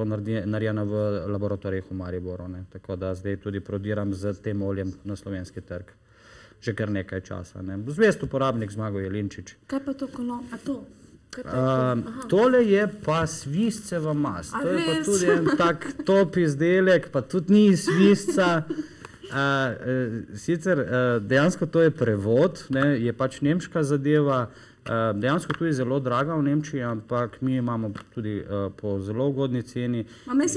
narejena v laboratorijih v Mariboru, ne? tako da zdaj tudi prodiram z tem oljem na slovenski trg. Že kar nekaj časa. Ne? Zvest uporabnik zmago je Linčič. Kaj pa to kolo? A to? Uh, tole je pa svisceva mas. To je pa tudi en tak top izdelek, pa tudi ni svisca. Uh, e, sicer uh, dejansko to je prevod, ne? je pač nemška zadeva. Uh, Eh, dejansko tudi zelo draga v Nemčiji, ampak mi imamo tudi uh, po zelo ugodni ceni. In, eh,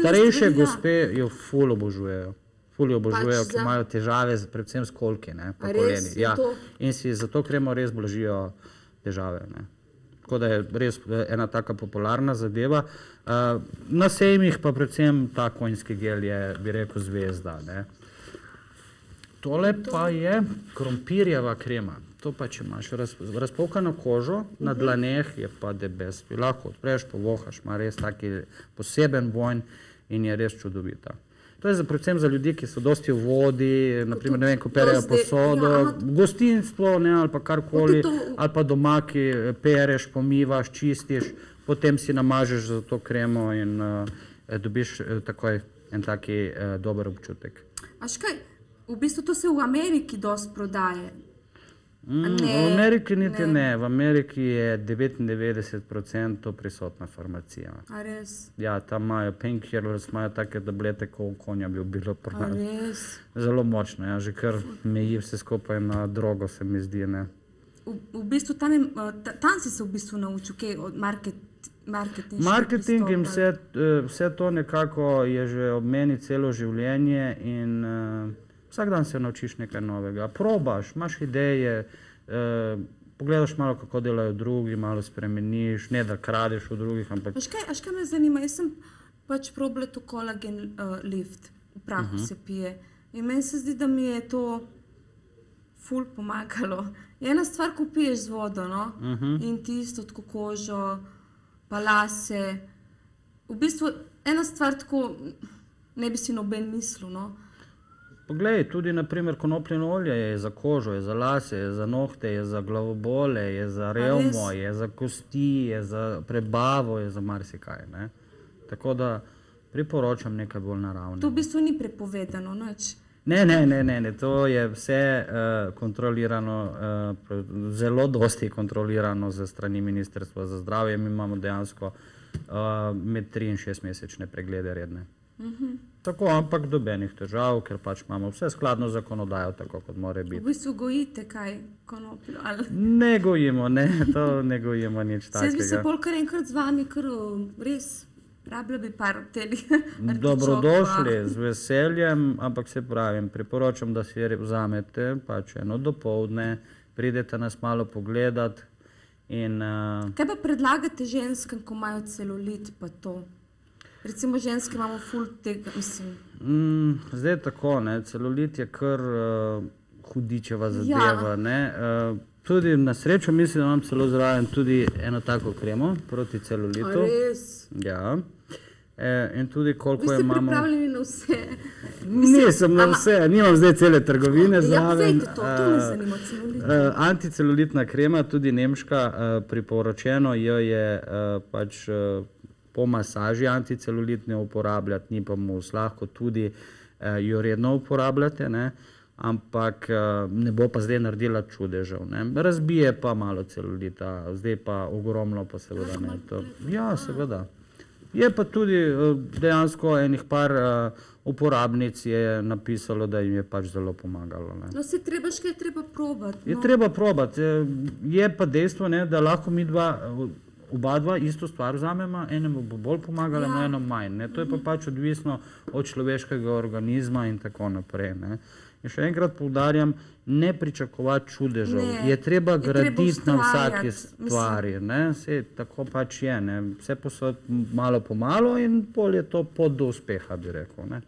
starejše zdravila. Ja. gospe jo ful obožujejo. Ful pač obožujejo, pač ki za... imajo težave, z, predvsem s kolki, ne, po koleni. Ja. In si zato kremo res blažijo težave. Ne. Tako da je res ena taka popularna zadeva. Uh, na sejmih pa predvsem ta konjski gel je, bi rekel, zvezda. Ne. Tole pa je krompirjeva krema. To pa če imaš razpolkano kožo, na mhm. dlaneh je pa debes. Lahko odpreš, povohaš, ima res taki poseben vojn in je res čudovita. To je predvsem za ljudi, ki so dosti v vodi, naprimer, ne vem, ko perejo posodo, ja, gostinstvo, ne, ali pa karkoli, ali pa doma, ki eh, pereš, pomivaš, čistiš, potem si namažeš za to kremo in eh, eh, dobiš takoj en taki dober občutek. A škaj, v bistvu to se v Ameriki dosti prodaje, Mm, v Ameriki niti ne. ne, v Ameriki je 99% prisotna farmacija. Really? Ja, tam imajo painkillers, imajo take tablete, kot konja bi bilo prodano. Really? Zelo močno, ja, že kar meji vse skupaj na drogo, se mi zdi. V, v bistvu tam, je, eh, tam si se v bistvu naučil, kaj od marketinga. Marketing, Marketing in vse, eh, vse to nekako je že ob meni celo življenje. In, uh, Vsak dan se naučiš nekaj novega, probaš, imaš ideje, eh, pogledaš malo, kako delajo drugi, malo spremeniš, ne da kradeš v drugih. Ampak... Aš, kaj, aš kaj me zanima, jaz sem pač probil to kolagen uh, lift, v prahu uh mhm. -huh. se pije. In meni se zdi, da mi je to ful pomagalo. Eno stvar, ko piješ z vodo no? uh mhm. -huh. in ti isto tako kožo, pa lase. V bistvu ena stvar, ko ne bi si noben mislil. No? Uh Poglej, tudi naprimer konopljeno olje je za kožo, je za lase, je za nohte, je za glavobole, je za revmo, je za kosti, je za prebavo, je za marsikaj. Ne? Tako da priporočam nekaj bolj naravnega. To v bistvu ni prepovedano noč. Ne ne, ne, ne, ne, to je vse uh, kontrolirano, uh, zelo dosti kontrolirano za strani Ministrstva za zdravje. Mi imamo dejansko uh, med tri in šest mesečne preglede redne. Tako, ampak dobenih težav, ker pač imamo vse skladno zakonodajo, tako kot more biti. V bistvu gojite kaj konopljo? Ali? Ne gojimo, ne, to ne gojimo nič takega. Sedaj bi se bolj kar enkrat z vami, ker res rabila bi par teli. Dobrodošli, z veseljem, ampak se pravim, priporočam, da si vzamete pač eno dopovdne, pridete nas malo pogledat. In, uh... Kaj pa predlagate ženskam, ko imajo celulit pa to? recimo ženske imamo ful tega, mislim. Mm, zdaj je tako, ne? celulit je kar uh, hudičeva ja. zadeva. Ja. Uh, tudi na srečo mislim, da imam celo zraven tudi eno tako kremo proti celulitu. Ja. E, in tudi koliko je imamo... pripravljeni na vse. Nisem na vse, nimam zdaj cele trgovine za ja, uh, uh, Anticelulitna krema, tudi nemška, uh, priporočeno jo je uh, pač uh, po masaži anticelulitne uporabljati, ni pa mu lahko tudi eh, jo redno uporabljati, ne? ampak eh, ne bo pa zdaj naredila čudežev. Ne? Razbije pa malo celulita, zdaj pa ogromno pa seveda ne. To. Ja, seveda. Je pa tudi eh, dejansko enih par uporabnic je napisalo, da jim je pač zelo pomagalo. Ne. No, se trebaš kaj, treba probati. No. Je treba probati. Je pa dejstvo, ne, da lahko mi dva oba dva isto stvar vzamemo, enemu bo bolj pomagala, ja. eno manj. Ne? To je pa mhm. pač odvisno od človeškega organizma in tako naprej. Ne? In še enkrat poudarjam, ne pričakovati čudežev, ne, je treba graditi na vsaki stvari, Vse, tako pač je, ne? vse posod malo po malo in bolj je to pot do uspeha, bi rekel. Ne?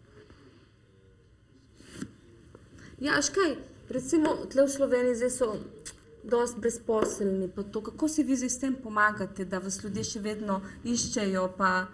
Ja, škaj, recimo tle v Sloveniji zdaj so dost brezposelni, pa to, kako si vi s tem pomagate, da vas ljudje še vedno iščejo? Pa...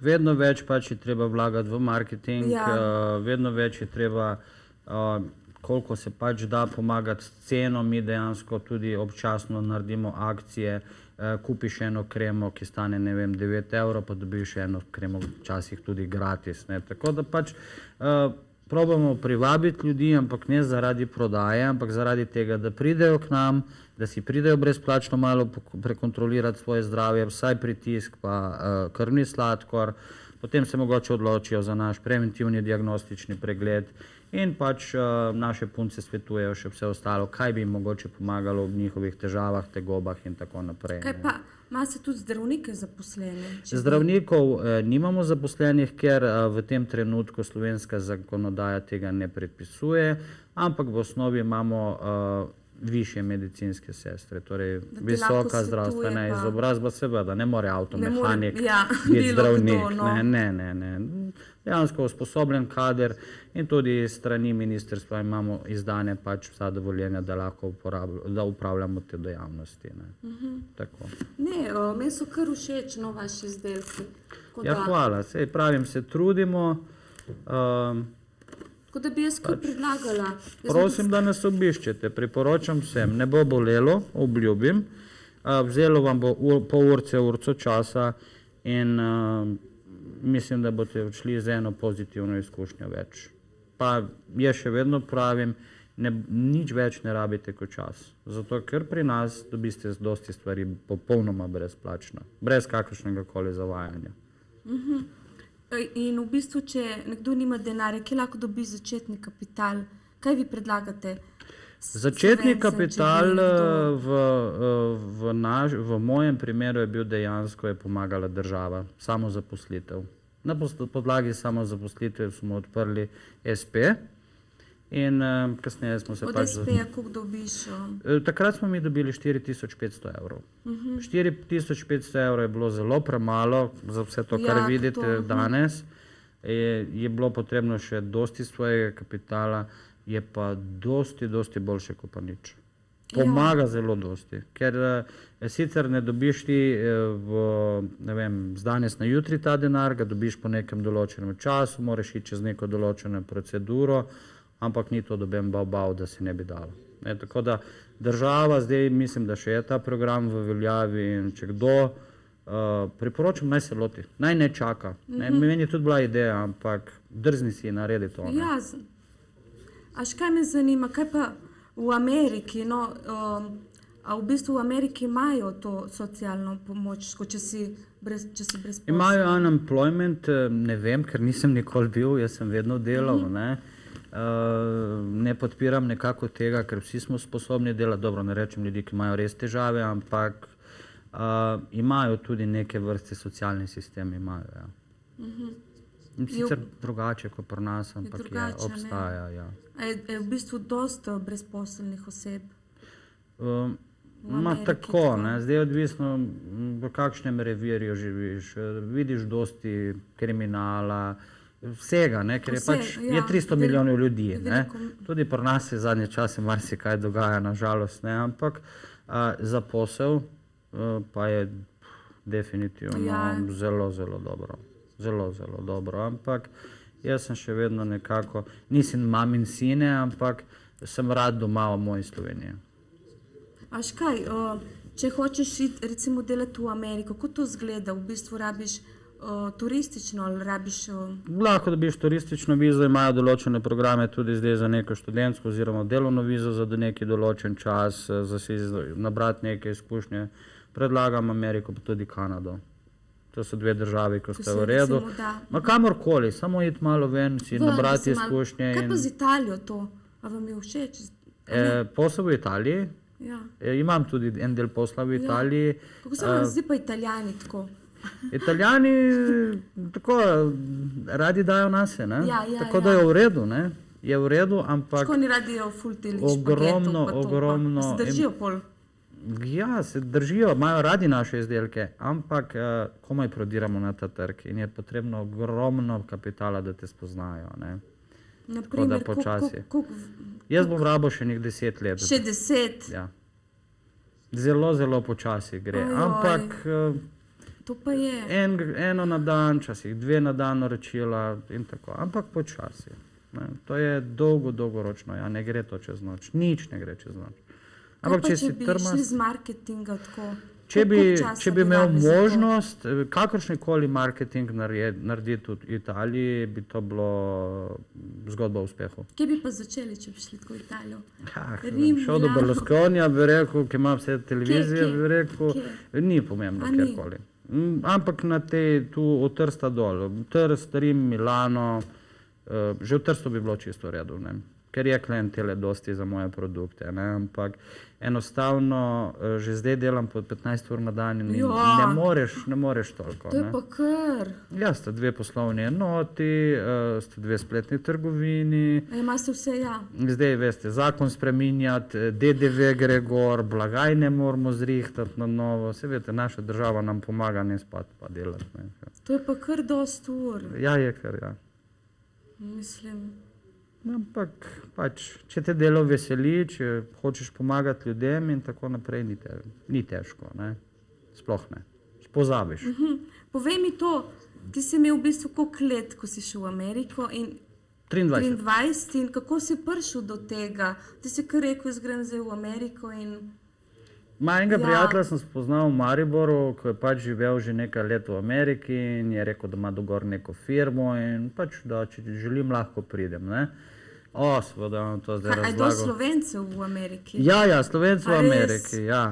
Vedno več pač je treba vlagati v marketing, ja. uh, vedno več je treba, uh, koliko se pač da pomagati s ceno, mi dejansko tudi občasno naredimo akcije. Eh, kupiš eno kremo, ki stane vem, 9 evrov, pa dobiš eno kremo, včasih tudi gratis. Ne? Tako da pač uh, Probamo privabiti ljudi, ampak ne zaradi prodaje, ampak zaradi tega, da pridejo k nam, da si pridejo brezplačno malo prekontrolirati svoje zdravje, vsaj pritisk, pa uh, krvni sladkor. Potem se mogoče odločijo za naš preventivni diagnostični pregled in pač eh, naše punce svetujejo še vse ostalo, kaj bi jim mogoče pomagalo v njihovih težavah, tegobah in tako naprej. Kaj pa? Ma se tudi zdravnike zaposlene? Zdravnikov eh, nimamo zaposlenih, ker eh, v tem trenutku slovenska zakonodaja tega ne predpisuje, ampak v osnovi imamo više medicinske sestre, torej visoka zdravstvena izobrazba, seveda, ne more avtomehanik ja, biti zdravnik, no. ne, ne, ne, ne. Dejansko usposobljen kader in tudi strani ministerstva imamo izdane pač vsa dovoljenja, da lahko upravljamo te dojavnosti. Ne, mhm. meni so kar všečno vaši izdelki. Ja, hvala, sej pravim, se trudimo, da ehm, Tako da bi jaz kot pač, predlagala. Prosim, da nas obiščete, priporočam vsem, ne bo bolelo, obljubim. Vzelo vam bo pol urce, urco časa in mislim, da boste odšli z eno pozitivno izkušnjo več. Pa jaz še vedno pravim, nič več ne rabite kot čas. Zato, ker pri nas dobiste z dosti stvari popolnoma brezplačno, brez kakršnega koli zavajanja. Mhm. In v bistvu, če nekdo nima denarja, ki lahko dobi začetni kapital, kaj vi predlagate? Začetni Sven, kapital sem, eh, v, eh, v, naš, v mojem primeru je bil dejansko je pomagala država, samo zaposlitev. Na podlagi samo zaposlitev smo odprli SP, In um, kasneje smo se pač zavedali, kako dobiš. Eh, takrat smo mi dobili 4500 evrov. Uh -huh. 4500 evrov je bilo zelo premalo za vse to, kar ja, vidite to, danes. Je, je bilo potrebno še dosti svojega kapitala, je pa dosti, dosti boljše kot pa nič. Ja. Pomaga ja. zelo dosti, ker eh, sicer ne dobiš ti eh, v, ne vem, z danes na jutri ta denar, ga dobiš po nekem določenem času, moraš iti čez neko določeno proceduro ampak ni to doben bao-bao, da se ne bi dalo. E, tako da država zdaj, mislim, da še je ta program v veljavi in če kdo, uh, priporočam naj se loti, naj ne čaka. Ne, mm -hmm. Meni je tudi bila ideja, ampak drzni si naredi to. Ne. Jasen. A še kaj me zanima, kaj pa v Ameriki, no, um, a v bistvu v Ameriki imajo to socialno pomoč, če si brez, če si brez. Imajo unemployment, eh, ne vem, ker nisem nikoli bil, jaz sem vedno delal, mm -hmm. ne. Eh, ne podpiram nekako tega, ker vsi smo sposobni delati. Dobro, ne rečem ljudi, ki imajo res težave, ampak uh, imajo tudi neke vrste socialni sistem. Imajo, ja. mhm. Sicer je, drugače kot pri nas, ja, ampak je, drugače, je, obstaja. Ja. Je, je v bistvu dosta brezposelnih oseb. Um, Ma, tako, Zdaj je odvisno, v kakšnem revirju živiš. Vidiš dosti kriminala, uh, vsega, ne, ker Vse, pač, je pač ja, je 300 del, milijonov ljudi. Tudi pri nas je zadnje čase marsikaj dogaja, nažalost, ne, ampak a, za posel a, e, pa je definitivno ja. zelo, zelo dobro. Zelo, zelo dobro. Ampak jaz sem še vedno nekako, nisem mam in sine, ampak sem rad doma v moji Sloveniji. A škaj, o, če hočeš iti, recimo, delati v Ameriko, kako to izgleda, v bistvu rabiš o, turistično ali rabiš? O... Lahko dobiš turistično vizo, imajo določene programe tudi zdaj za neko študentsko oziroma delovno vizo za neki določen čas, eh, za si nabrati neke izkušnje. Predlagam Ameriko, pa tudi Kanado. To so dve državi, ki ste v redu. Recimo, kamorkoli, samo id malo ven, si v, nabrati mislim, izkušnje. Kaj in... pa z Italijo to? A vam je všeč? E, posel v Italiji. Ja. E, imam tudi en del posla v ja. Italiji. Ja. Kako se vam uh, zdi pa italijani tako? Italijani tako radi dajo nas, ja, ja, ja, tako ja. da je v redu. Ne? Je v redu, ampak kako oni radijo fultilice? Ogromno, špagetu, ogromno. Se držijo pol. Ja, se držijo, imajo radi naše izdelke, ampak uh, komaj prodiramo na ta trg in je potrebno ogromno kapitala, da te spoznajo. Ne? Naprimer, da počasi. Kuk, kuk, kuk, Jaz bom rabo še nekaj deset let. Še deset. Ja. Zelo, zelo počasi gre. Oj, ampak. Oj. Eh, To pa je. En, eno na dan, včasih dve na dan naročila in tako, ampak počasi. Ne, to je dolgo, dolgoročno, ja, ne gre to čez noč, nič ne gre čez noč. Ampak, če, če bi trmast, šli z marketinga tako. Če bi, če bi imel možnost, eh, kakršen koli marketing narediti v Italiji, bi to bilo mm, zgodba o uspehu. Kje bi pa začeli, če bi šli tako v Italijo? Ha, hm, šel do Berlusconija, bi rekel, ki ima vse televizije, kje, kje? bi rekel, kje? ni pomembno, kjerkoli. Mm, ampak na te tu od Trsta dol, Trst, Rim, Milano, eh, že v Trstu bi bilo čisto v redu ker je klientele dosti za moje produkte. Ne? Ampak enostavno, eh, že zdaj delam po 15 ur na dan in ja. ne, moreš, ne moreš toliko. To je ne? pa kar. Ja, sta dve poslovni enoti, eh, sta dve spletni trgovini. E, Imate vse, ja. Zdaj, veste, zakon spreminjati, eh, DDV gre gor, blagajne moramo zrihtati na novo. Se veste, naša država nam pomaga ne spati, pa delati. Ne? To je pa kar dosti ur. Ja, je kar, ja. Mislim. Ampak, pač, če te delo veseli, če hočeš pomagati ljudem, in tako naprej, ni, te, ni težko. Ne? Sploh ne, spozabiš. Mm -hmm. Povej mi to, ti si imel v bistvu koliko let, ko si šel v Ameriko. In... 23. 23. In kako si prišel do tega, da si rekel, da si zdaj v Ameriko in Majnega ja. prijatelja sem spoznal v Mariboru, ko je pač živel že nekaj let v Ameriki in je rekel, da ima dogor neko firmo in pač, da če želim, lahko pridem. Ne? O, seveda, da vam to zdaj rečem. Ali je to Slovence v Ameriki? Ja, ja Slovence v Ameriki. Ja.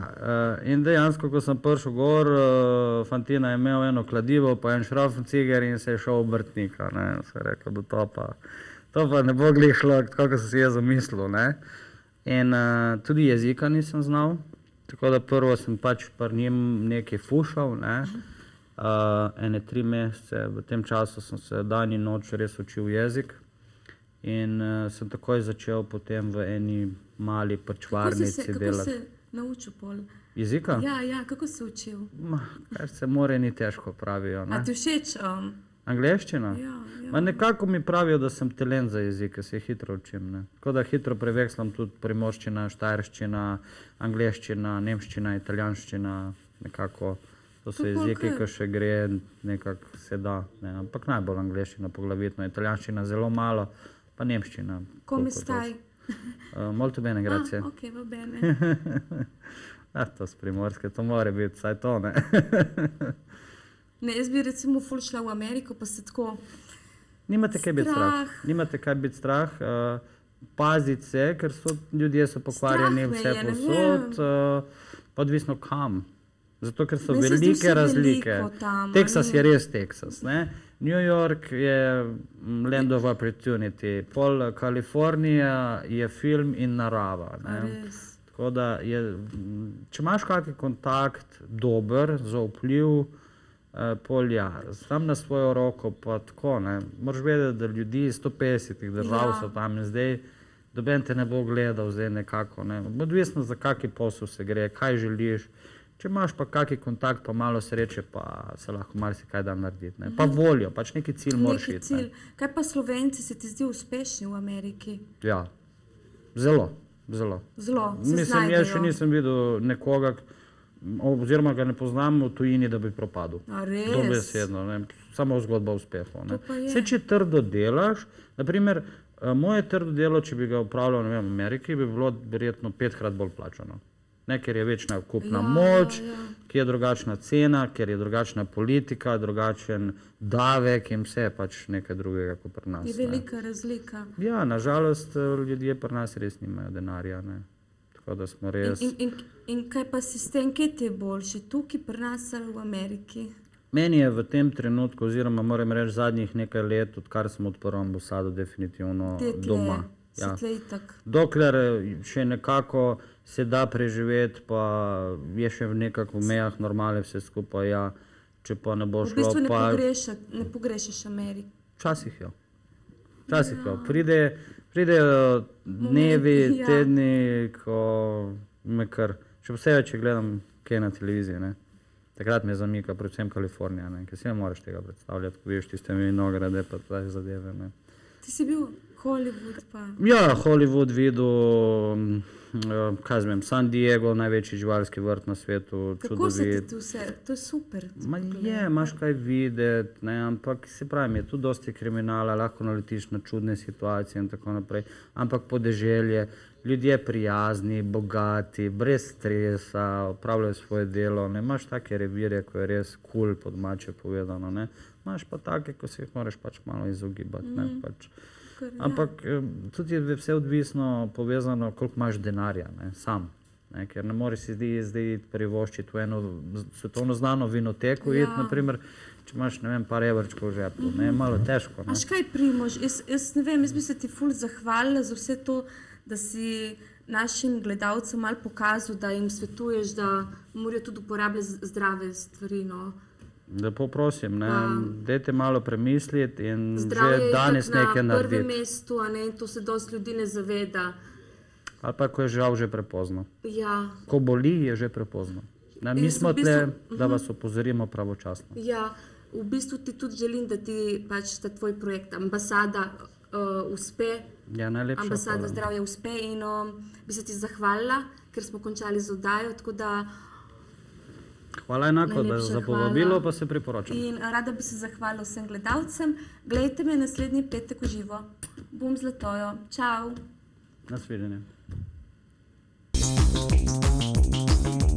Eh, in dejansko, ko sem prišel gor, eh, Fantina je imel eno kladivo, pa en šraf cigar in se je šel obrtnik. Se je rekel, da to pa, to pa ne bo glišlo, kot sem si jaz zamislil. In uh, tudi jezika nisem znal. Tako da prvo sem pač pri njem nekaj fušal, ne? uh, ene tri mesece, v tem času sem se dan in noč res učil jezik. In uh, sem takoj začel potem v eni mali pačvarnici delati. Naučil pol. Jezika? Ja, ja, kako se učil? Ma, kar se more, ni težko, pravijo. Ne? A ti všeč? Um, Angliščina. Ja, ja. Nekako mi pravijo, da sem telen za jezike, se hitro učim. Tako da hitro prevečslam tudi primorščina, štajrščina, angliščina, nemščina, italijanščina. Nekako. To so jezike, ki še gre, nekako se da. Ne? Ampak najbolj angliščina, poglavitno italijanščina, zelo malo, pa nemščina. Komi staj? Molto eh, bene, grazie. Ah, ok, va bene. Ah, to je primorske, to mora biti, saj to ne. Ne, jaz bi recimo fulšla v Ameriko, pa se tako. Nimate kaj biti strah. Nimate kaj biti strah. Eh, Pazite se, ker so ljudje pokvarjeni vse posod, eh, odvisno kam. Zato, ker so velike razlike. Teksas je res Teksas. New York je mm, land of opportunity, pol eh, Kalifornija je film in narava. Tako da, mm, če imaš kakšen kontakt, dober, zaupljiv, Eh, polja, sam na svojo roko, pa tako. Morš vedeti, da ljudi iz 150 držav ja. so tam in zdaj, doben te ne bo gledal, zdaj nekako. Ne. Odvisno, za kaki posel se gre, kaj želiš. Če imaš pa kaki kontakt, pa malo sreče, pa se lahko marsikaj da narediti. Ne. Pa mhm. voljo, pač neki cilj moraš iti. Ne. Kaj pa slovenci se ti zdi uspešni v Ameriki? Ja, zelo, zelo. zelo Mislim, jaz še nisem videl nekoga, ki oziroma ga ne poznam v tujini, da bi propadil. A res? Dobesedno, ne? samo zgodba uspehov. To pa je. Vse, če trdo delaš, naprimer, eh, moje trdo delo, če bi ga upravljal, ne vem, v Ameriki, bi bilo verjetno petkrat bolj plačano. Ne, ker je večna kupna ja, ja moč, ja, ja. ki je drugačna cena, ker je drugačna politika, drugačen davek in vse je pač nekaj drugega kot pri nas. Je velika ne. razlika. Ja, nažalost eh, ljudje pri nas res nimajo denarja. Ne da smo res. In, in, in, in kaj pa sistem, ki ti je boljši, tukaj pri nas ali v Ameriki? Meni je v tem trenutku, oziroma moram reči zadnjih nekaj let, odkar sem odprl ambasado, definitivno Tetle, doma. Ja. Dokler eh, še nekako se da preživeti, pa je še v nekakšnih mejah normalne vse skupaj. Ja. Če pa ne boš šlo, pa ne pogrešaš, ne pogrešaš Ameriko. Včasih jo. Včasih jo. Ja. Pride, pridejo dnevi, ja. tedni, ko me kar, še posebej, če gledam kaj na televiziji. Ne? Takrat me zamika, predvsem Kalifornija, ker si ne moreš tega predstavljati, ko veš tiste minograde in te zadeve. Ne? Ti si bil Hollywood? Pa. Ja, Hollywood videl. Eh, kaj zmem, San Diego, največji živalski vrt na svetu, čudovit. Kako se ti to vse, to je super. Ma, je, imaš ja. kaj videti, ne, ampak se pravi, je tu dosti kriminala, lahko naletiš na čudne situacije in tako naprej, ampak podeželje, ljudje prijazni, bogati, brez stresa, opravljajo svoje delo, ne, imaš take revire, ko je res kul, cool, podmače povedano, ne, imaš pa take, ko se jih moraš pač malo izogibati, mm -hmm. ne, mhm. pač. Kar, Ampak ja. tudi je vse odvisno, povezano, koliko imaš denarja, ne, sam. Ne, ker ne moreš si zdaj, zdaj privoščiti v eno svetovno znano vinoteko. Ja. Jed, naprimer, če imaš vem, par evrčkov v žepu, mm -hmm. ne, je malo mhm. težko. Ne. Aš kaj primož? Jaz, jaz ne vem, jaz bi se ti ful zahvalila za vse to, da si. Našim gledalcem je pokazal, da jim svetuješ, da morajo tudi uporabljati zdrave stvari. No. Uh, Da poprosim, ne, pa, dajte malo premisliti in že danes nekaj narediti. Zdravje je na prvem mestu, a ne, in to se dosti ljudi ne zaveda. Ali pa, ko je žal že prepozno. Ja. Ko boli, je že prepozno. Ne, mi smo tle, uh -huh. da mhm. vas opozorimo pravočasno. Ja. V bistvu ti tudi želim, da ti pač ta tvoj projekt, ambasada, uh, uspe. Ja, najlepša. Ambasada zdravja uspe in um, bi se ti zahvalila, ker smo končali z oddajo. Tako da uh, Hvala enako da, za povabilo, hvala. pa se priporočam. In rada bi se zahvalila vsem gledalcem. Glejte me naslednji petek v živo. Bom z letojo. Čau. Nasvidenje. Thank you.